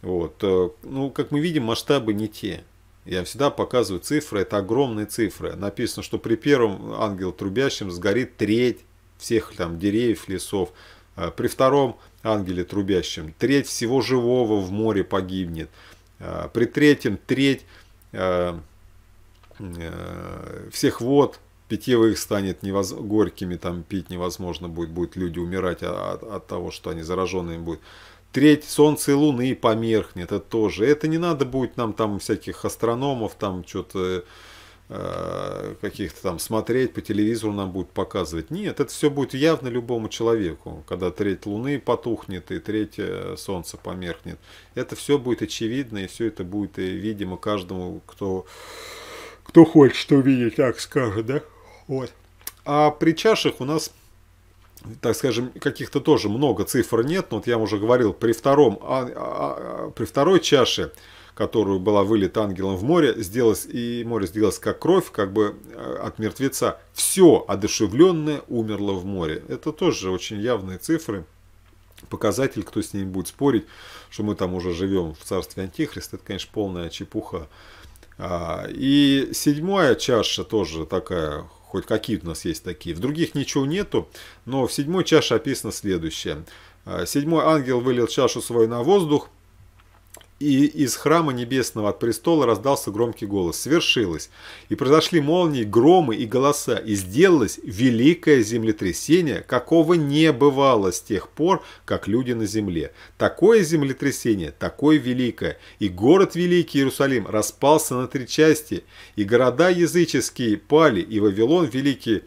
вот, э, ну, как мы видим, масштабы не те, я всегда показываю цифры, это огромные цифры. Написано, что при первом ангел трубящем сгорит треть всех там деревьев, лесов. При втором ангеле трубящем треть всего живого в море погибнет. При третьем треть Э, всех вод, питьевых станет невоз... горькими, там пить невозможно будет, будут люди умирать а, от, от того, что они зараженные будут. Треть Солнца и Луны померкнет, это тоже. Это не надо будет нам там всяких астрономов, там что-то э, каких-то там смотреть, по телевизору нам будет показывать. Нет, это все будет явно любому человеку, когда треть Луны потухнет и треть э, Солнца померкнет. Это все будет очевидно, и все это будет видимо каждому, кто кто хочет увидеть, так скажет, да? Вот. А при чашах у нас, так скажем, каких-то тоже много цифр нет. Но вот я уже говорил, при, втором, а, а, а, при второй чаше, которую была вылита ангелом в море, сделалось, и море сделалось как кровь, как бы э, от мертвеца. Все одушевленное умерло в море. Это тоже очень явные цифры показатель, кто с ним будет спорить, что мы там уже живем в царстве Антихриста, это, конечно, полная чепуха. А, и седьмая чаша тоже такая, хоть какие-то у нас есть такие. В других ничего нету, но в седьмой чаше описано следующее. А, седьмой ангел вылил чашу свою на воздух, и из храма небесного от престола раздался громкий голос. Свершилось. И произошли молнии, громы и голоса. И сделалось великое землетрясение, какого не бывало с тех пор, как люди на земле. Такое землетрясение, такое великое. И город великий Иерусалим распался на три части. И города языческие пали, и Вавилон великий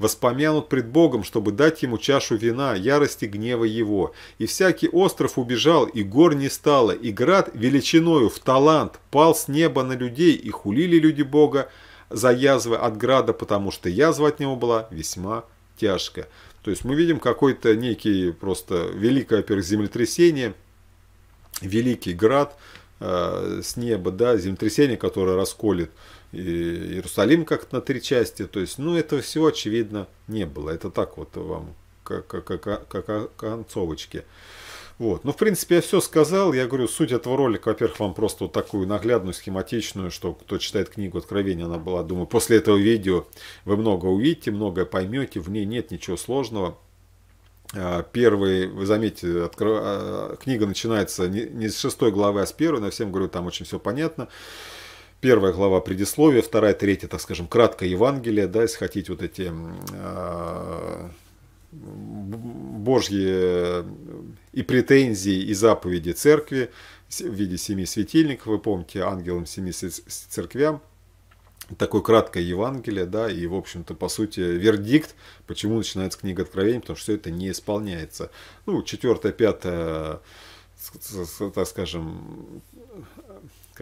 воспомянут пред Богом, чтобы дать ему чашу вина, ярости гнева его. И всякий остров убежал, и гор не стало, и град величиною в талант пал с неба на людей, и хулили люди Бога за язвы от града, потому что язва от него была весьма тяжкая. То есть мы видим какой-то некий просто великое, во-первых, землетрясение, великий град э, с неба, да, землетрясение, которое расколет э, Иерусалим как-то на три части. То есть, ну, этого всего, очевидно, не было. Это так вот вам, как, как, как, как концовочки. Вот. Ну, в принципе, я все сказал. Я говорю, суть этого ролика, во-первых, вам просто вот такую наглядную, схематичную, что кто читает книгу Откровения, она была, думаю, после этого видео вы много увидите, многое поймете, в ней нет ничего сложного. А, первый, вы заметите, откро... А, книга начинается не с шестой главы, а с первой, но всем говорю, там очень все понятно первая глава предисловия, вторая, третья, так скажем, краткое Евангелие, да, если хотите, вот эти а, божьи э, и претензии, и заповеди церкви в виде семи светильников, вы помните, ангелам семи церквям, такое краткое Евангелие, да, и, в общем-то, по сути, вердикт, почему начинается книга Откровения, потому что это не исполняется. Ну, четвертое, пятое, так скажем,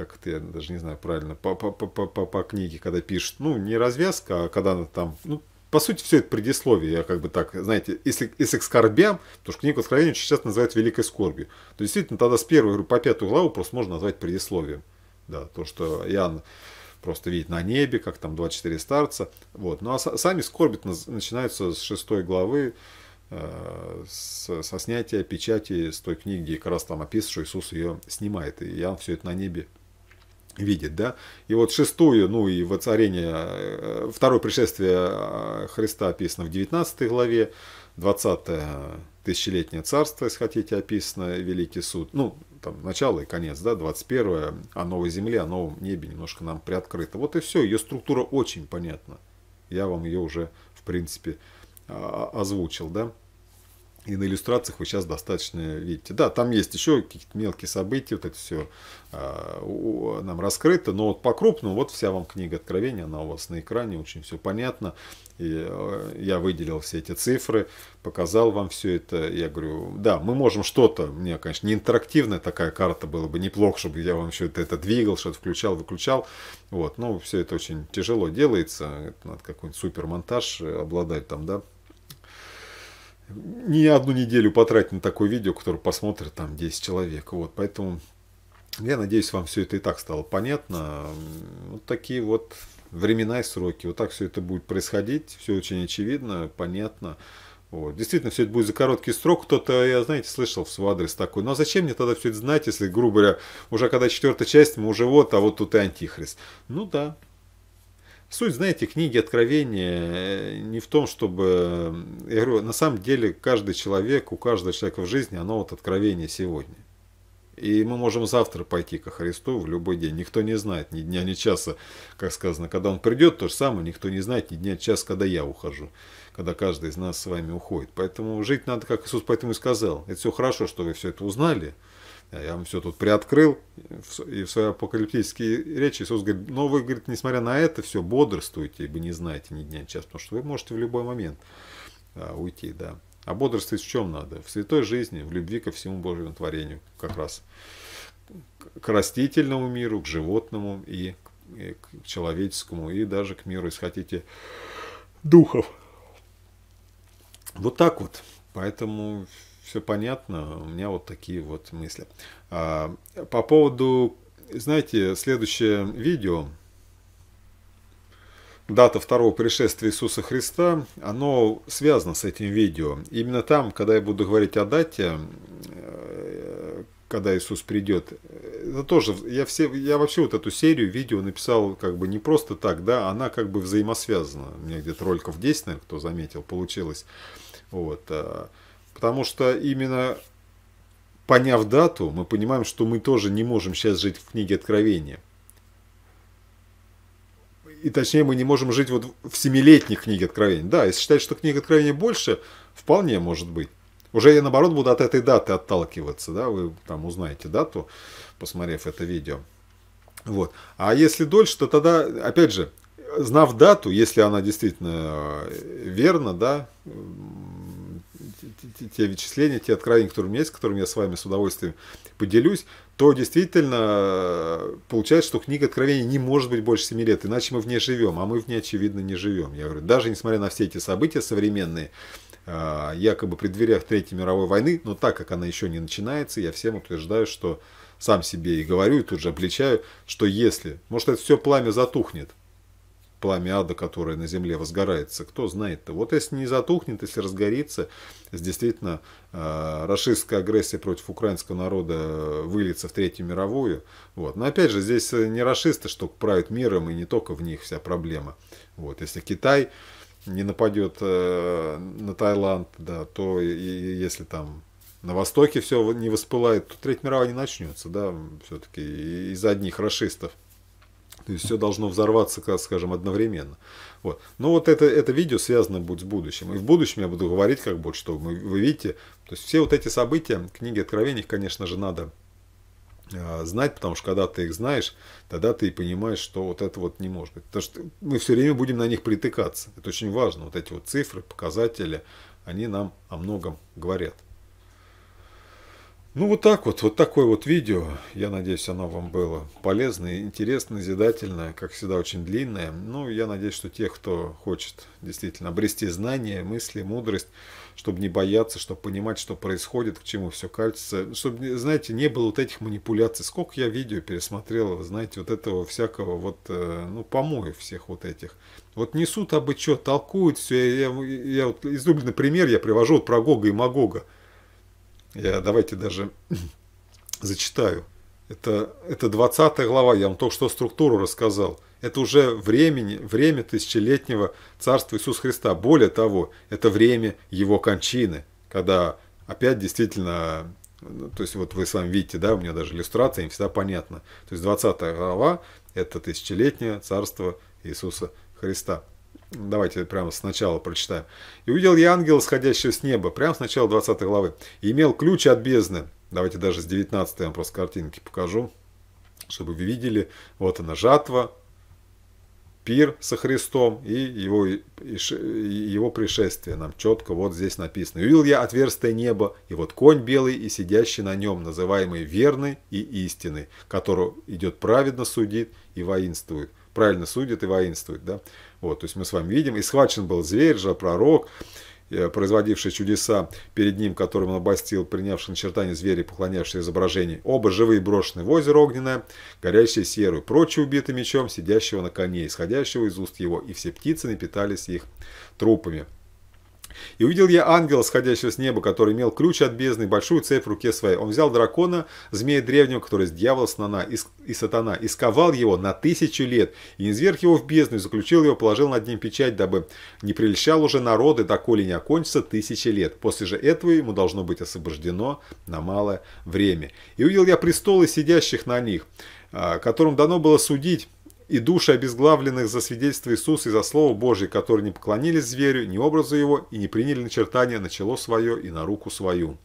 как ты, даже не знаю правильно, по, по, по, по, по книге, когда пишет ну, не развязка, а когда она там, ну, по сути, все это предисловие, я как бы так, знаете, если, если к скорбям, потому что книгу Откровения часто называют Великой Скорбью, то действительно тогда с первой по пятую главу просто можно назвать предисловием. Да, то, что Иоанн просто видит на небе, как там 24 старца. Вот. Ну а сами скорбит начинаются с шестой главы, э, со снятия печати с той книги, как раз там описано, что Иисус ее снимает. И Иоанн все это на небе видит, да. И вот шестую, ну и воцарение, э, второе пришествие э, Христа описано в 19 главе, 20 тысячелетнее царство, если хотите, описано, Великий суд, ну, там, начало и конец, да, 21 о новой земле, о новом небе немножко нам приоткрыто. Вот и все, ее структура очень понятна. Я вам ее уже, в принципе, а, а, озвучил, да. И на иллюстрациях вы сейчас достаточно видите. Да, там есть еще какие-то мелкие события, вот это все э, а, нам раскрыто, но вот по-крупному, вот вся вам книга Откровения, она у вас на экране, очень все понятно. И э, я выделил все эти цифры, показал вам все это. Я говорю, да, мы можем что-то, мне, конечно, не интерактивная такая карта была бы неплохо, чтобы я вам все это, это двигал, что-то включал, выключал. Вот, но все это очень тяжело делается, это надо какой-нибудь супермонтаж э, обладать там, да, не одну неделю потратить на такое видео, которое посмотрит там 10 человек. Вот, поэтому я надеюсь, вам все это и так стало понятно. Вот такие вот времена и сроки. Вот так все это будет происходить. Все очень очевидно, понятно. Вот. Действительно, все это будет за короткий срок. Кто-то, я, знаете, слышал в свой адрес такой. Ну а зачем мне тогда все это знать, если, грубо говоря, уже когда четвертая часть, мы уже вот, а вот тут и антихрист. Ну да, Суть, знаете, книги Откровения э, не в том, чтобы... Э, я говорю, на самом деле каждый человек, у каждого человека в жизни, оно вот откровение сегодня. И мы можем завтра пойти ко Христу в любой день. Никто не знает ни дня, ни часа, как сказано. Когда Он придет, то же самое. Никто не знает ни дня, ни часа, когда я ухожу. Когда каждый из нас с вами уходит. Поэтому жить надо, как Иисус поэтому и сказал. Это все хорошо, что вы все это узнали. Я вам все тут приоткрыл. И в своей апокалиптической речи Иисус говорит, но вы, говорит, несмотря на это, все бодрствуйте, ибо не знаете ни дня, ни часа, потому что вы можете в любой момент а, уйти, да. А бодрствовать в чем надо? В святой жизни, в любви ко всему Божьему творению, как раз к растительному миру, к животному и и к человеческому, и даже к миру, если хотите, духов. Вот так вот. Поэтому все понятно. У меня вот такие вот мысли. А, по поводу, знаете, следующее видео. Дата второго пришествия Иисуса Христа, оно связано с этим видео. Именно там, когда я буду говорить о дате, э, когда Иисус придет. Это тоже, я, все, я вообще вот эту серию видео написал как бы не просто так, да, она как бы взаимосвязана. У меня где-то роликов 10, наверное, кто заметил, получилось. Вот. А, Потому что именно поняв дату, мы понимаем, что мы тоже не можем сейчас жить в книге Откровения. И точнее, мы не можем жить вот в семилетней книге Откровения. Да, если считать, что книга Откровения больше, вполне может быть. Уже я, наоборот, буду от этой даты отталкиваться, да, вы там узнаете дату, посмотрев это видео. Вот. А если дольше, то тогда, опять же, знав дату, если она действительно э, верна, да, те вычисления, те откровения, которые у меня есть, которыми я с вами с удовольствием поделюсь, то действительно э, получается, что книга Откровения не может быть больше 7 лет, иначе мы в ней живем, а мы в ней, очевидно, не живем. Я говорю, даже несмотря на все эти события современные, э, якобы при дверях Третьей мировой войны, но так как она еще не начинается, я всем утверждаю, что сам себе и говорю, и тут же обличаю, что если, может, это все пламя затухнет, пламя ада, которое на земле возгорается. Кто знает-то? Вот если не затухнет, если разгорится, действительно, э, расистская агрессия против украинского народа выльется в Третью мировую. Вот. Но опять же, здесь э, не расисты, что правят миром, и не только в них вся проблема. Вот. Если Китай не нападет э, на Таиланд, да, то и, и если там на Востоке все не воспылает, то Третья мировая не начнется, да, все-таки из-за одних расистов. То есть все должно взорваться, как скажем, одновременно. Вот. Но вот это, это видео связано будет с будущим. И в будущем я буду говорить, как будет, что вы, вы видите. То есть все вот эти события, книги откровений, конечно же, надо а, знать, потому что когда ты их знаешь, тогда ты и понимаешь, что вот это вот не может быть. Потому что мы все время будем на них притыкаться. Это очень важно. Вот эти вот цифры, показатели, они нам о многом говорят. Ну вот так вот, вот такое вот видео. Я надеюсь, оно вам было полезно, интересно, назидательно, как всегда, очень длинное. Ну, я надеюсь, что те, кто хочет действительно обрести знания, мысли, мудрость, чтобы не бояться, чтобы понимать, что происходит, к чему все катится, чтобы, знаете, не было вот этих манипуляций. Сколько я видео пересмотрел, знаете, вот этого всякого, вот, э, ну, помоев всех вот этих. Вот несут абы толкуют все. Я, я, я вот излюбленный пример я привожу вот про Гога и Магога. Я давайте даже зачитаю. Это, это 20 глава, я вам только что структуру рассказал. Это уже времени, время тысячелетнего царства Иисуса Христа. Более того, это время его кончины, когда опять действительно, ну, то есть вот вы сами видите, да, у меня даже иллюстрация, им всегда понятно. То есть 20 глава – это тысячелетнее царство Иисуса Христа. Давайте прямо сначала прочитаем. «И увидел я ангела, сходящего с неба», прямо с начала 20 главы, «и имел ключ от бездны». Давайте даже с 19 я вам просто картинки покажу, чтобы вы видели. Вот она жатва, пир со Христом и его, и его пришествие. Нам четко вот здесь написано. «Увидел я отверстие неба, и вот конь белый и сидящий на нем, называемый верный и истинный, которого идет праведно судит и воинствует правильно судит и воинствует. Да? Вот, то есть мы с вами видим, и схвачен был зверь же, пророк, э, производивший чудеса перед ним, которым он обостил, принявший начертание зверя, поклонявший изображение. Оба живые брошены в озеро огненное, горящее серую, прочь убиты мечом, сидящего на коне, исходящего из уст его, и все птицы напитались их трупами. И увидел я ангела, сходящего с неба, который имел ключ от бездны, большую цепь в руке своей. Он взял дракона, змея древнего, который с дьявола снана, и сатана, и сковал его на тысячу лет, и изверг его в бездну, и заключил его, положил над ним печать, дабы не прельщал уже народы, доколе не окончится тысячи лет. После же этого ему должно быть освобождено на малое время. И увидел я престолы сидящих на них, а, которым дано было судить и души обезглавленных за свидетельство Иисуса и за Слово Божие, которые не поклонились зверю, ни образу его и не приняли начертания на чело свое и на руку свою».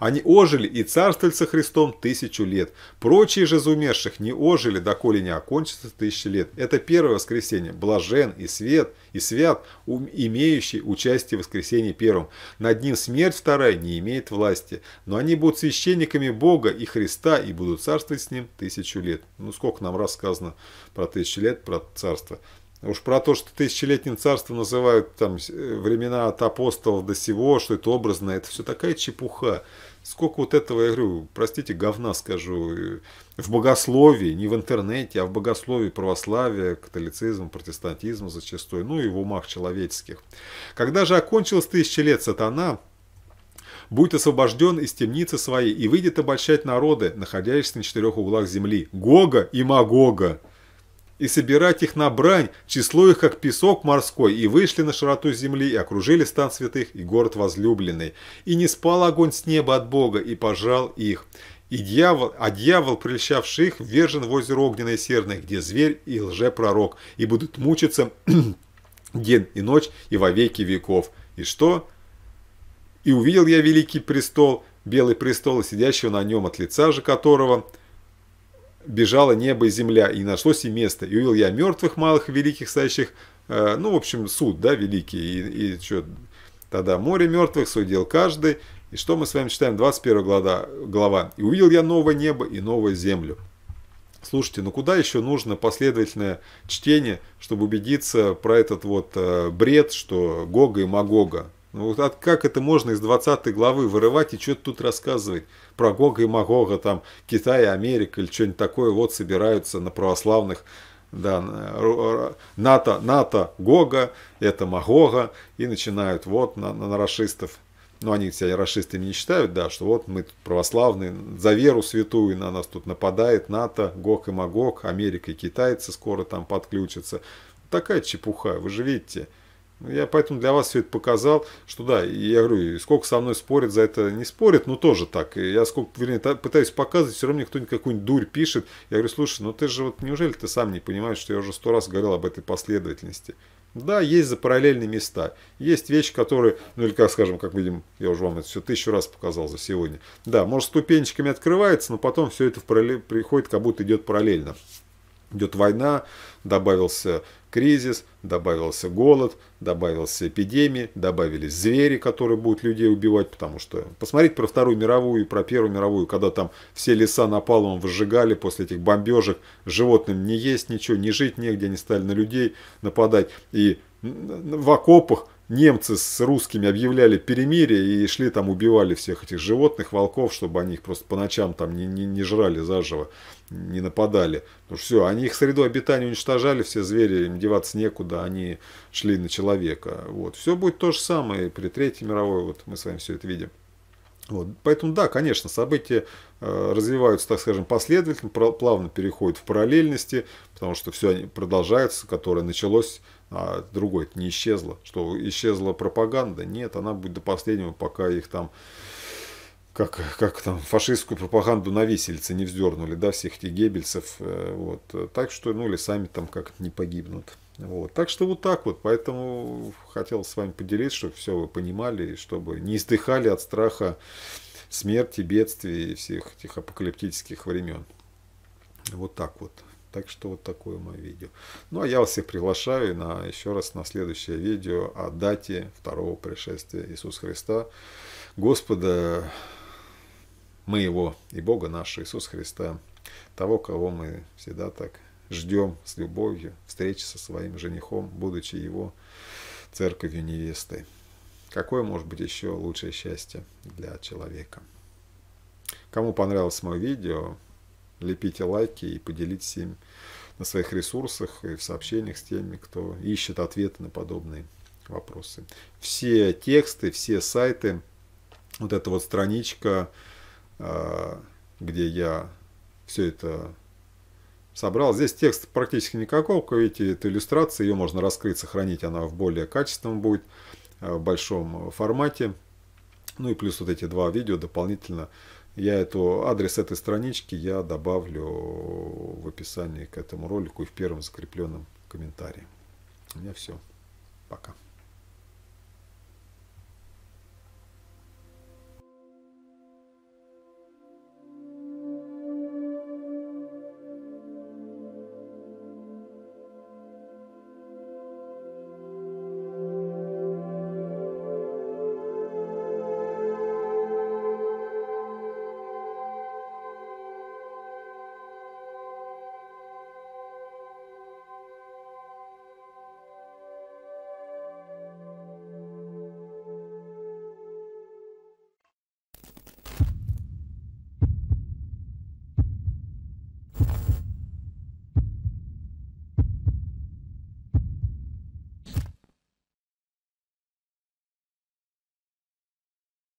Они ожили и царствовали со Христом тысячу лет. Прочие же из умерших не ожили, доколе не окончится тысячи лет. Это первое воскресенье. Блажен и свет, и свят, имеющий участие в воскресении первом, Над ним смерть вторая не имеет власти. Но они будут священниками Бога и Христа и будут царствовать с ним тысячу лет. Ну сколько нам рассказано про тысячу лет, про царство. Уж про то, что тысячелетним царством называют там э, времена от апостолов до сего, что это образно, это все такая чепуха сколько вот этого, я говорю, простите, говна скажу, э, в богословии, не в интернете, а в богословии православия, католицизма, протестантизма зачастую, ну и в умах человеческих. Когда же окончилось тысячи лет сатана, будет освобожден из темницы своей и выйдет обольщать народы, находящиеся на четырех углах земли, Гога и Магога, и собирать их на брань, число их как песок морской, и вышли на широту земли, и окружили стан святых и город возлюбленный. И не спал огонь с неба от Бога, и пожал их. И дьявол, а дьявол, прельщавший их, ввержен в озеро огненное серное, где зверь и лжепророк, и будут мучиться день и ночь и во веки веков. И что? И увидел я великий престол, белый престол, сидящего на нем от лица же которого – бежало небо и земля, и нашлось и место. И увидел я мертвых, малых и великих, стоящих, э, ну, в общем, суд, да, великий. И, и что, тогда море мертвых судил каждый. И что мы с вами читаем? 21 глава, глава. «И увидел я новое небо и новую землю». Слушайте, ну куда еще нужно последовательное чтение, чтобы убедиться про этот вот э, бред, что Гога и Магога? Ну вот от, как это можно из 20 главы вырывать и что-то тут рассказывать? Про Гога и Магога, там, Китай, Америка или что-нибудь такое, вот собираются на православных, да, НАТО, НАТО Гога, это Магога, и начинают вот на, на, на расистов ну, они себя расистами не считают, да, что вот мы православные, за веру святую на нас тут нападает НАТО, гог и магог Америка и китайцы скоро там подключатся. Такая чепуха, вы же видите. Я поэтому для вас все это показал, что да, я говорю, сколько со мной спорят за это, не спорят, но тоже так. Я сколько, вернее, пытаюсь показывать, все равно мне кто-нибудь какую-нибудь дурь пишет. Я говорю, слушай, ну ты же вот неужели ты сам не понимаешь, что я уже сто раз говорил об этой последовательности? Да, есть за параллельные места. Есть вещи, которые, ну или как скажем, как видим, я уже вам это все тысячу раз показал за сегодня. Да, может ступенечками открывается, но потом все это в параллель, приходит, как будто идет параллельно. Идет война, добавился кризис, добавился голод, добавился эпидемии, добавились звери, которые будут людей убивать, потому что посмотреть про Вторую мировую и про Первую мировую, когда там все леса напалмом выжигали после этих бомбежек, животным не есть ничего, не жить негде, они стали на людей нападать. И в окопах немцы с русскими объявляли перемирие и шли там, убивали всех этих животных, волков, чтобы они их просто по ночам там не, не, не жрали заживо, не нападали. Ну все, они их среду обитания уничтожали, все звери, им деваться некуда, они шли на человека. Вот. Все будет то же самое при Третьей мировой, вот мы с вами все это видим. Вот. Поэтому да, конечно, события э, развиваются, так скажем, последовательно, плавно переходят в параллельности, потому что все продолжается, которое началось а другой не исчезла. Что исчезла пропаганда? Нет, она будет до последнего, пока их там как, как там фашистскую пропаганду на висельце не вздернули, да, всех этих геббельсов, э, вот, так что, ну, или сами там как-то не погибнут, вот, так что вот так вот, поэтому хотел с вами поделиться, чтобы все вы понимали, и чтобы не издыхали от страха смерти, бедствий и всех этих апокалиптических времен, вот так вот. Так что вот такое мое видео. Ну а я вас всех приглашаю на еще раз на следующее видео о дате второго пришествия Иисуса Христа, Господа моего и Бога нашего Иисуса Христа, того, кого мы всегда так ждем с любовью, встречи со своим женихом, будучи его церковью невестой. Какое может быть еще лучшее счастье для человека? Кому понравилось мое видео, лепите лайки и поделитесь им на своих ресурсах и в сообщениях с теми, кто ищет ответы на подобные вопросы. Все тексты, все сайты, вот эта вот страничка, а, где я все это собрал. Здесь текст практически никакого, как видите, это иллюстрация, ее можно раскрыть, сохранить, она в более качественном будет, в а, большом э, формате. Ну и плюс вот эти два видео дополнительно я эту, адрес этой странички я добавлю в описании к этому ролику и в первом закрепленном комментарии. У меня все. Пока.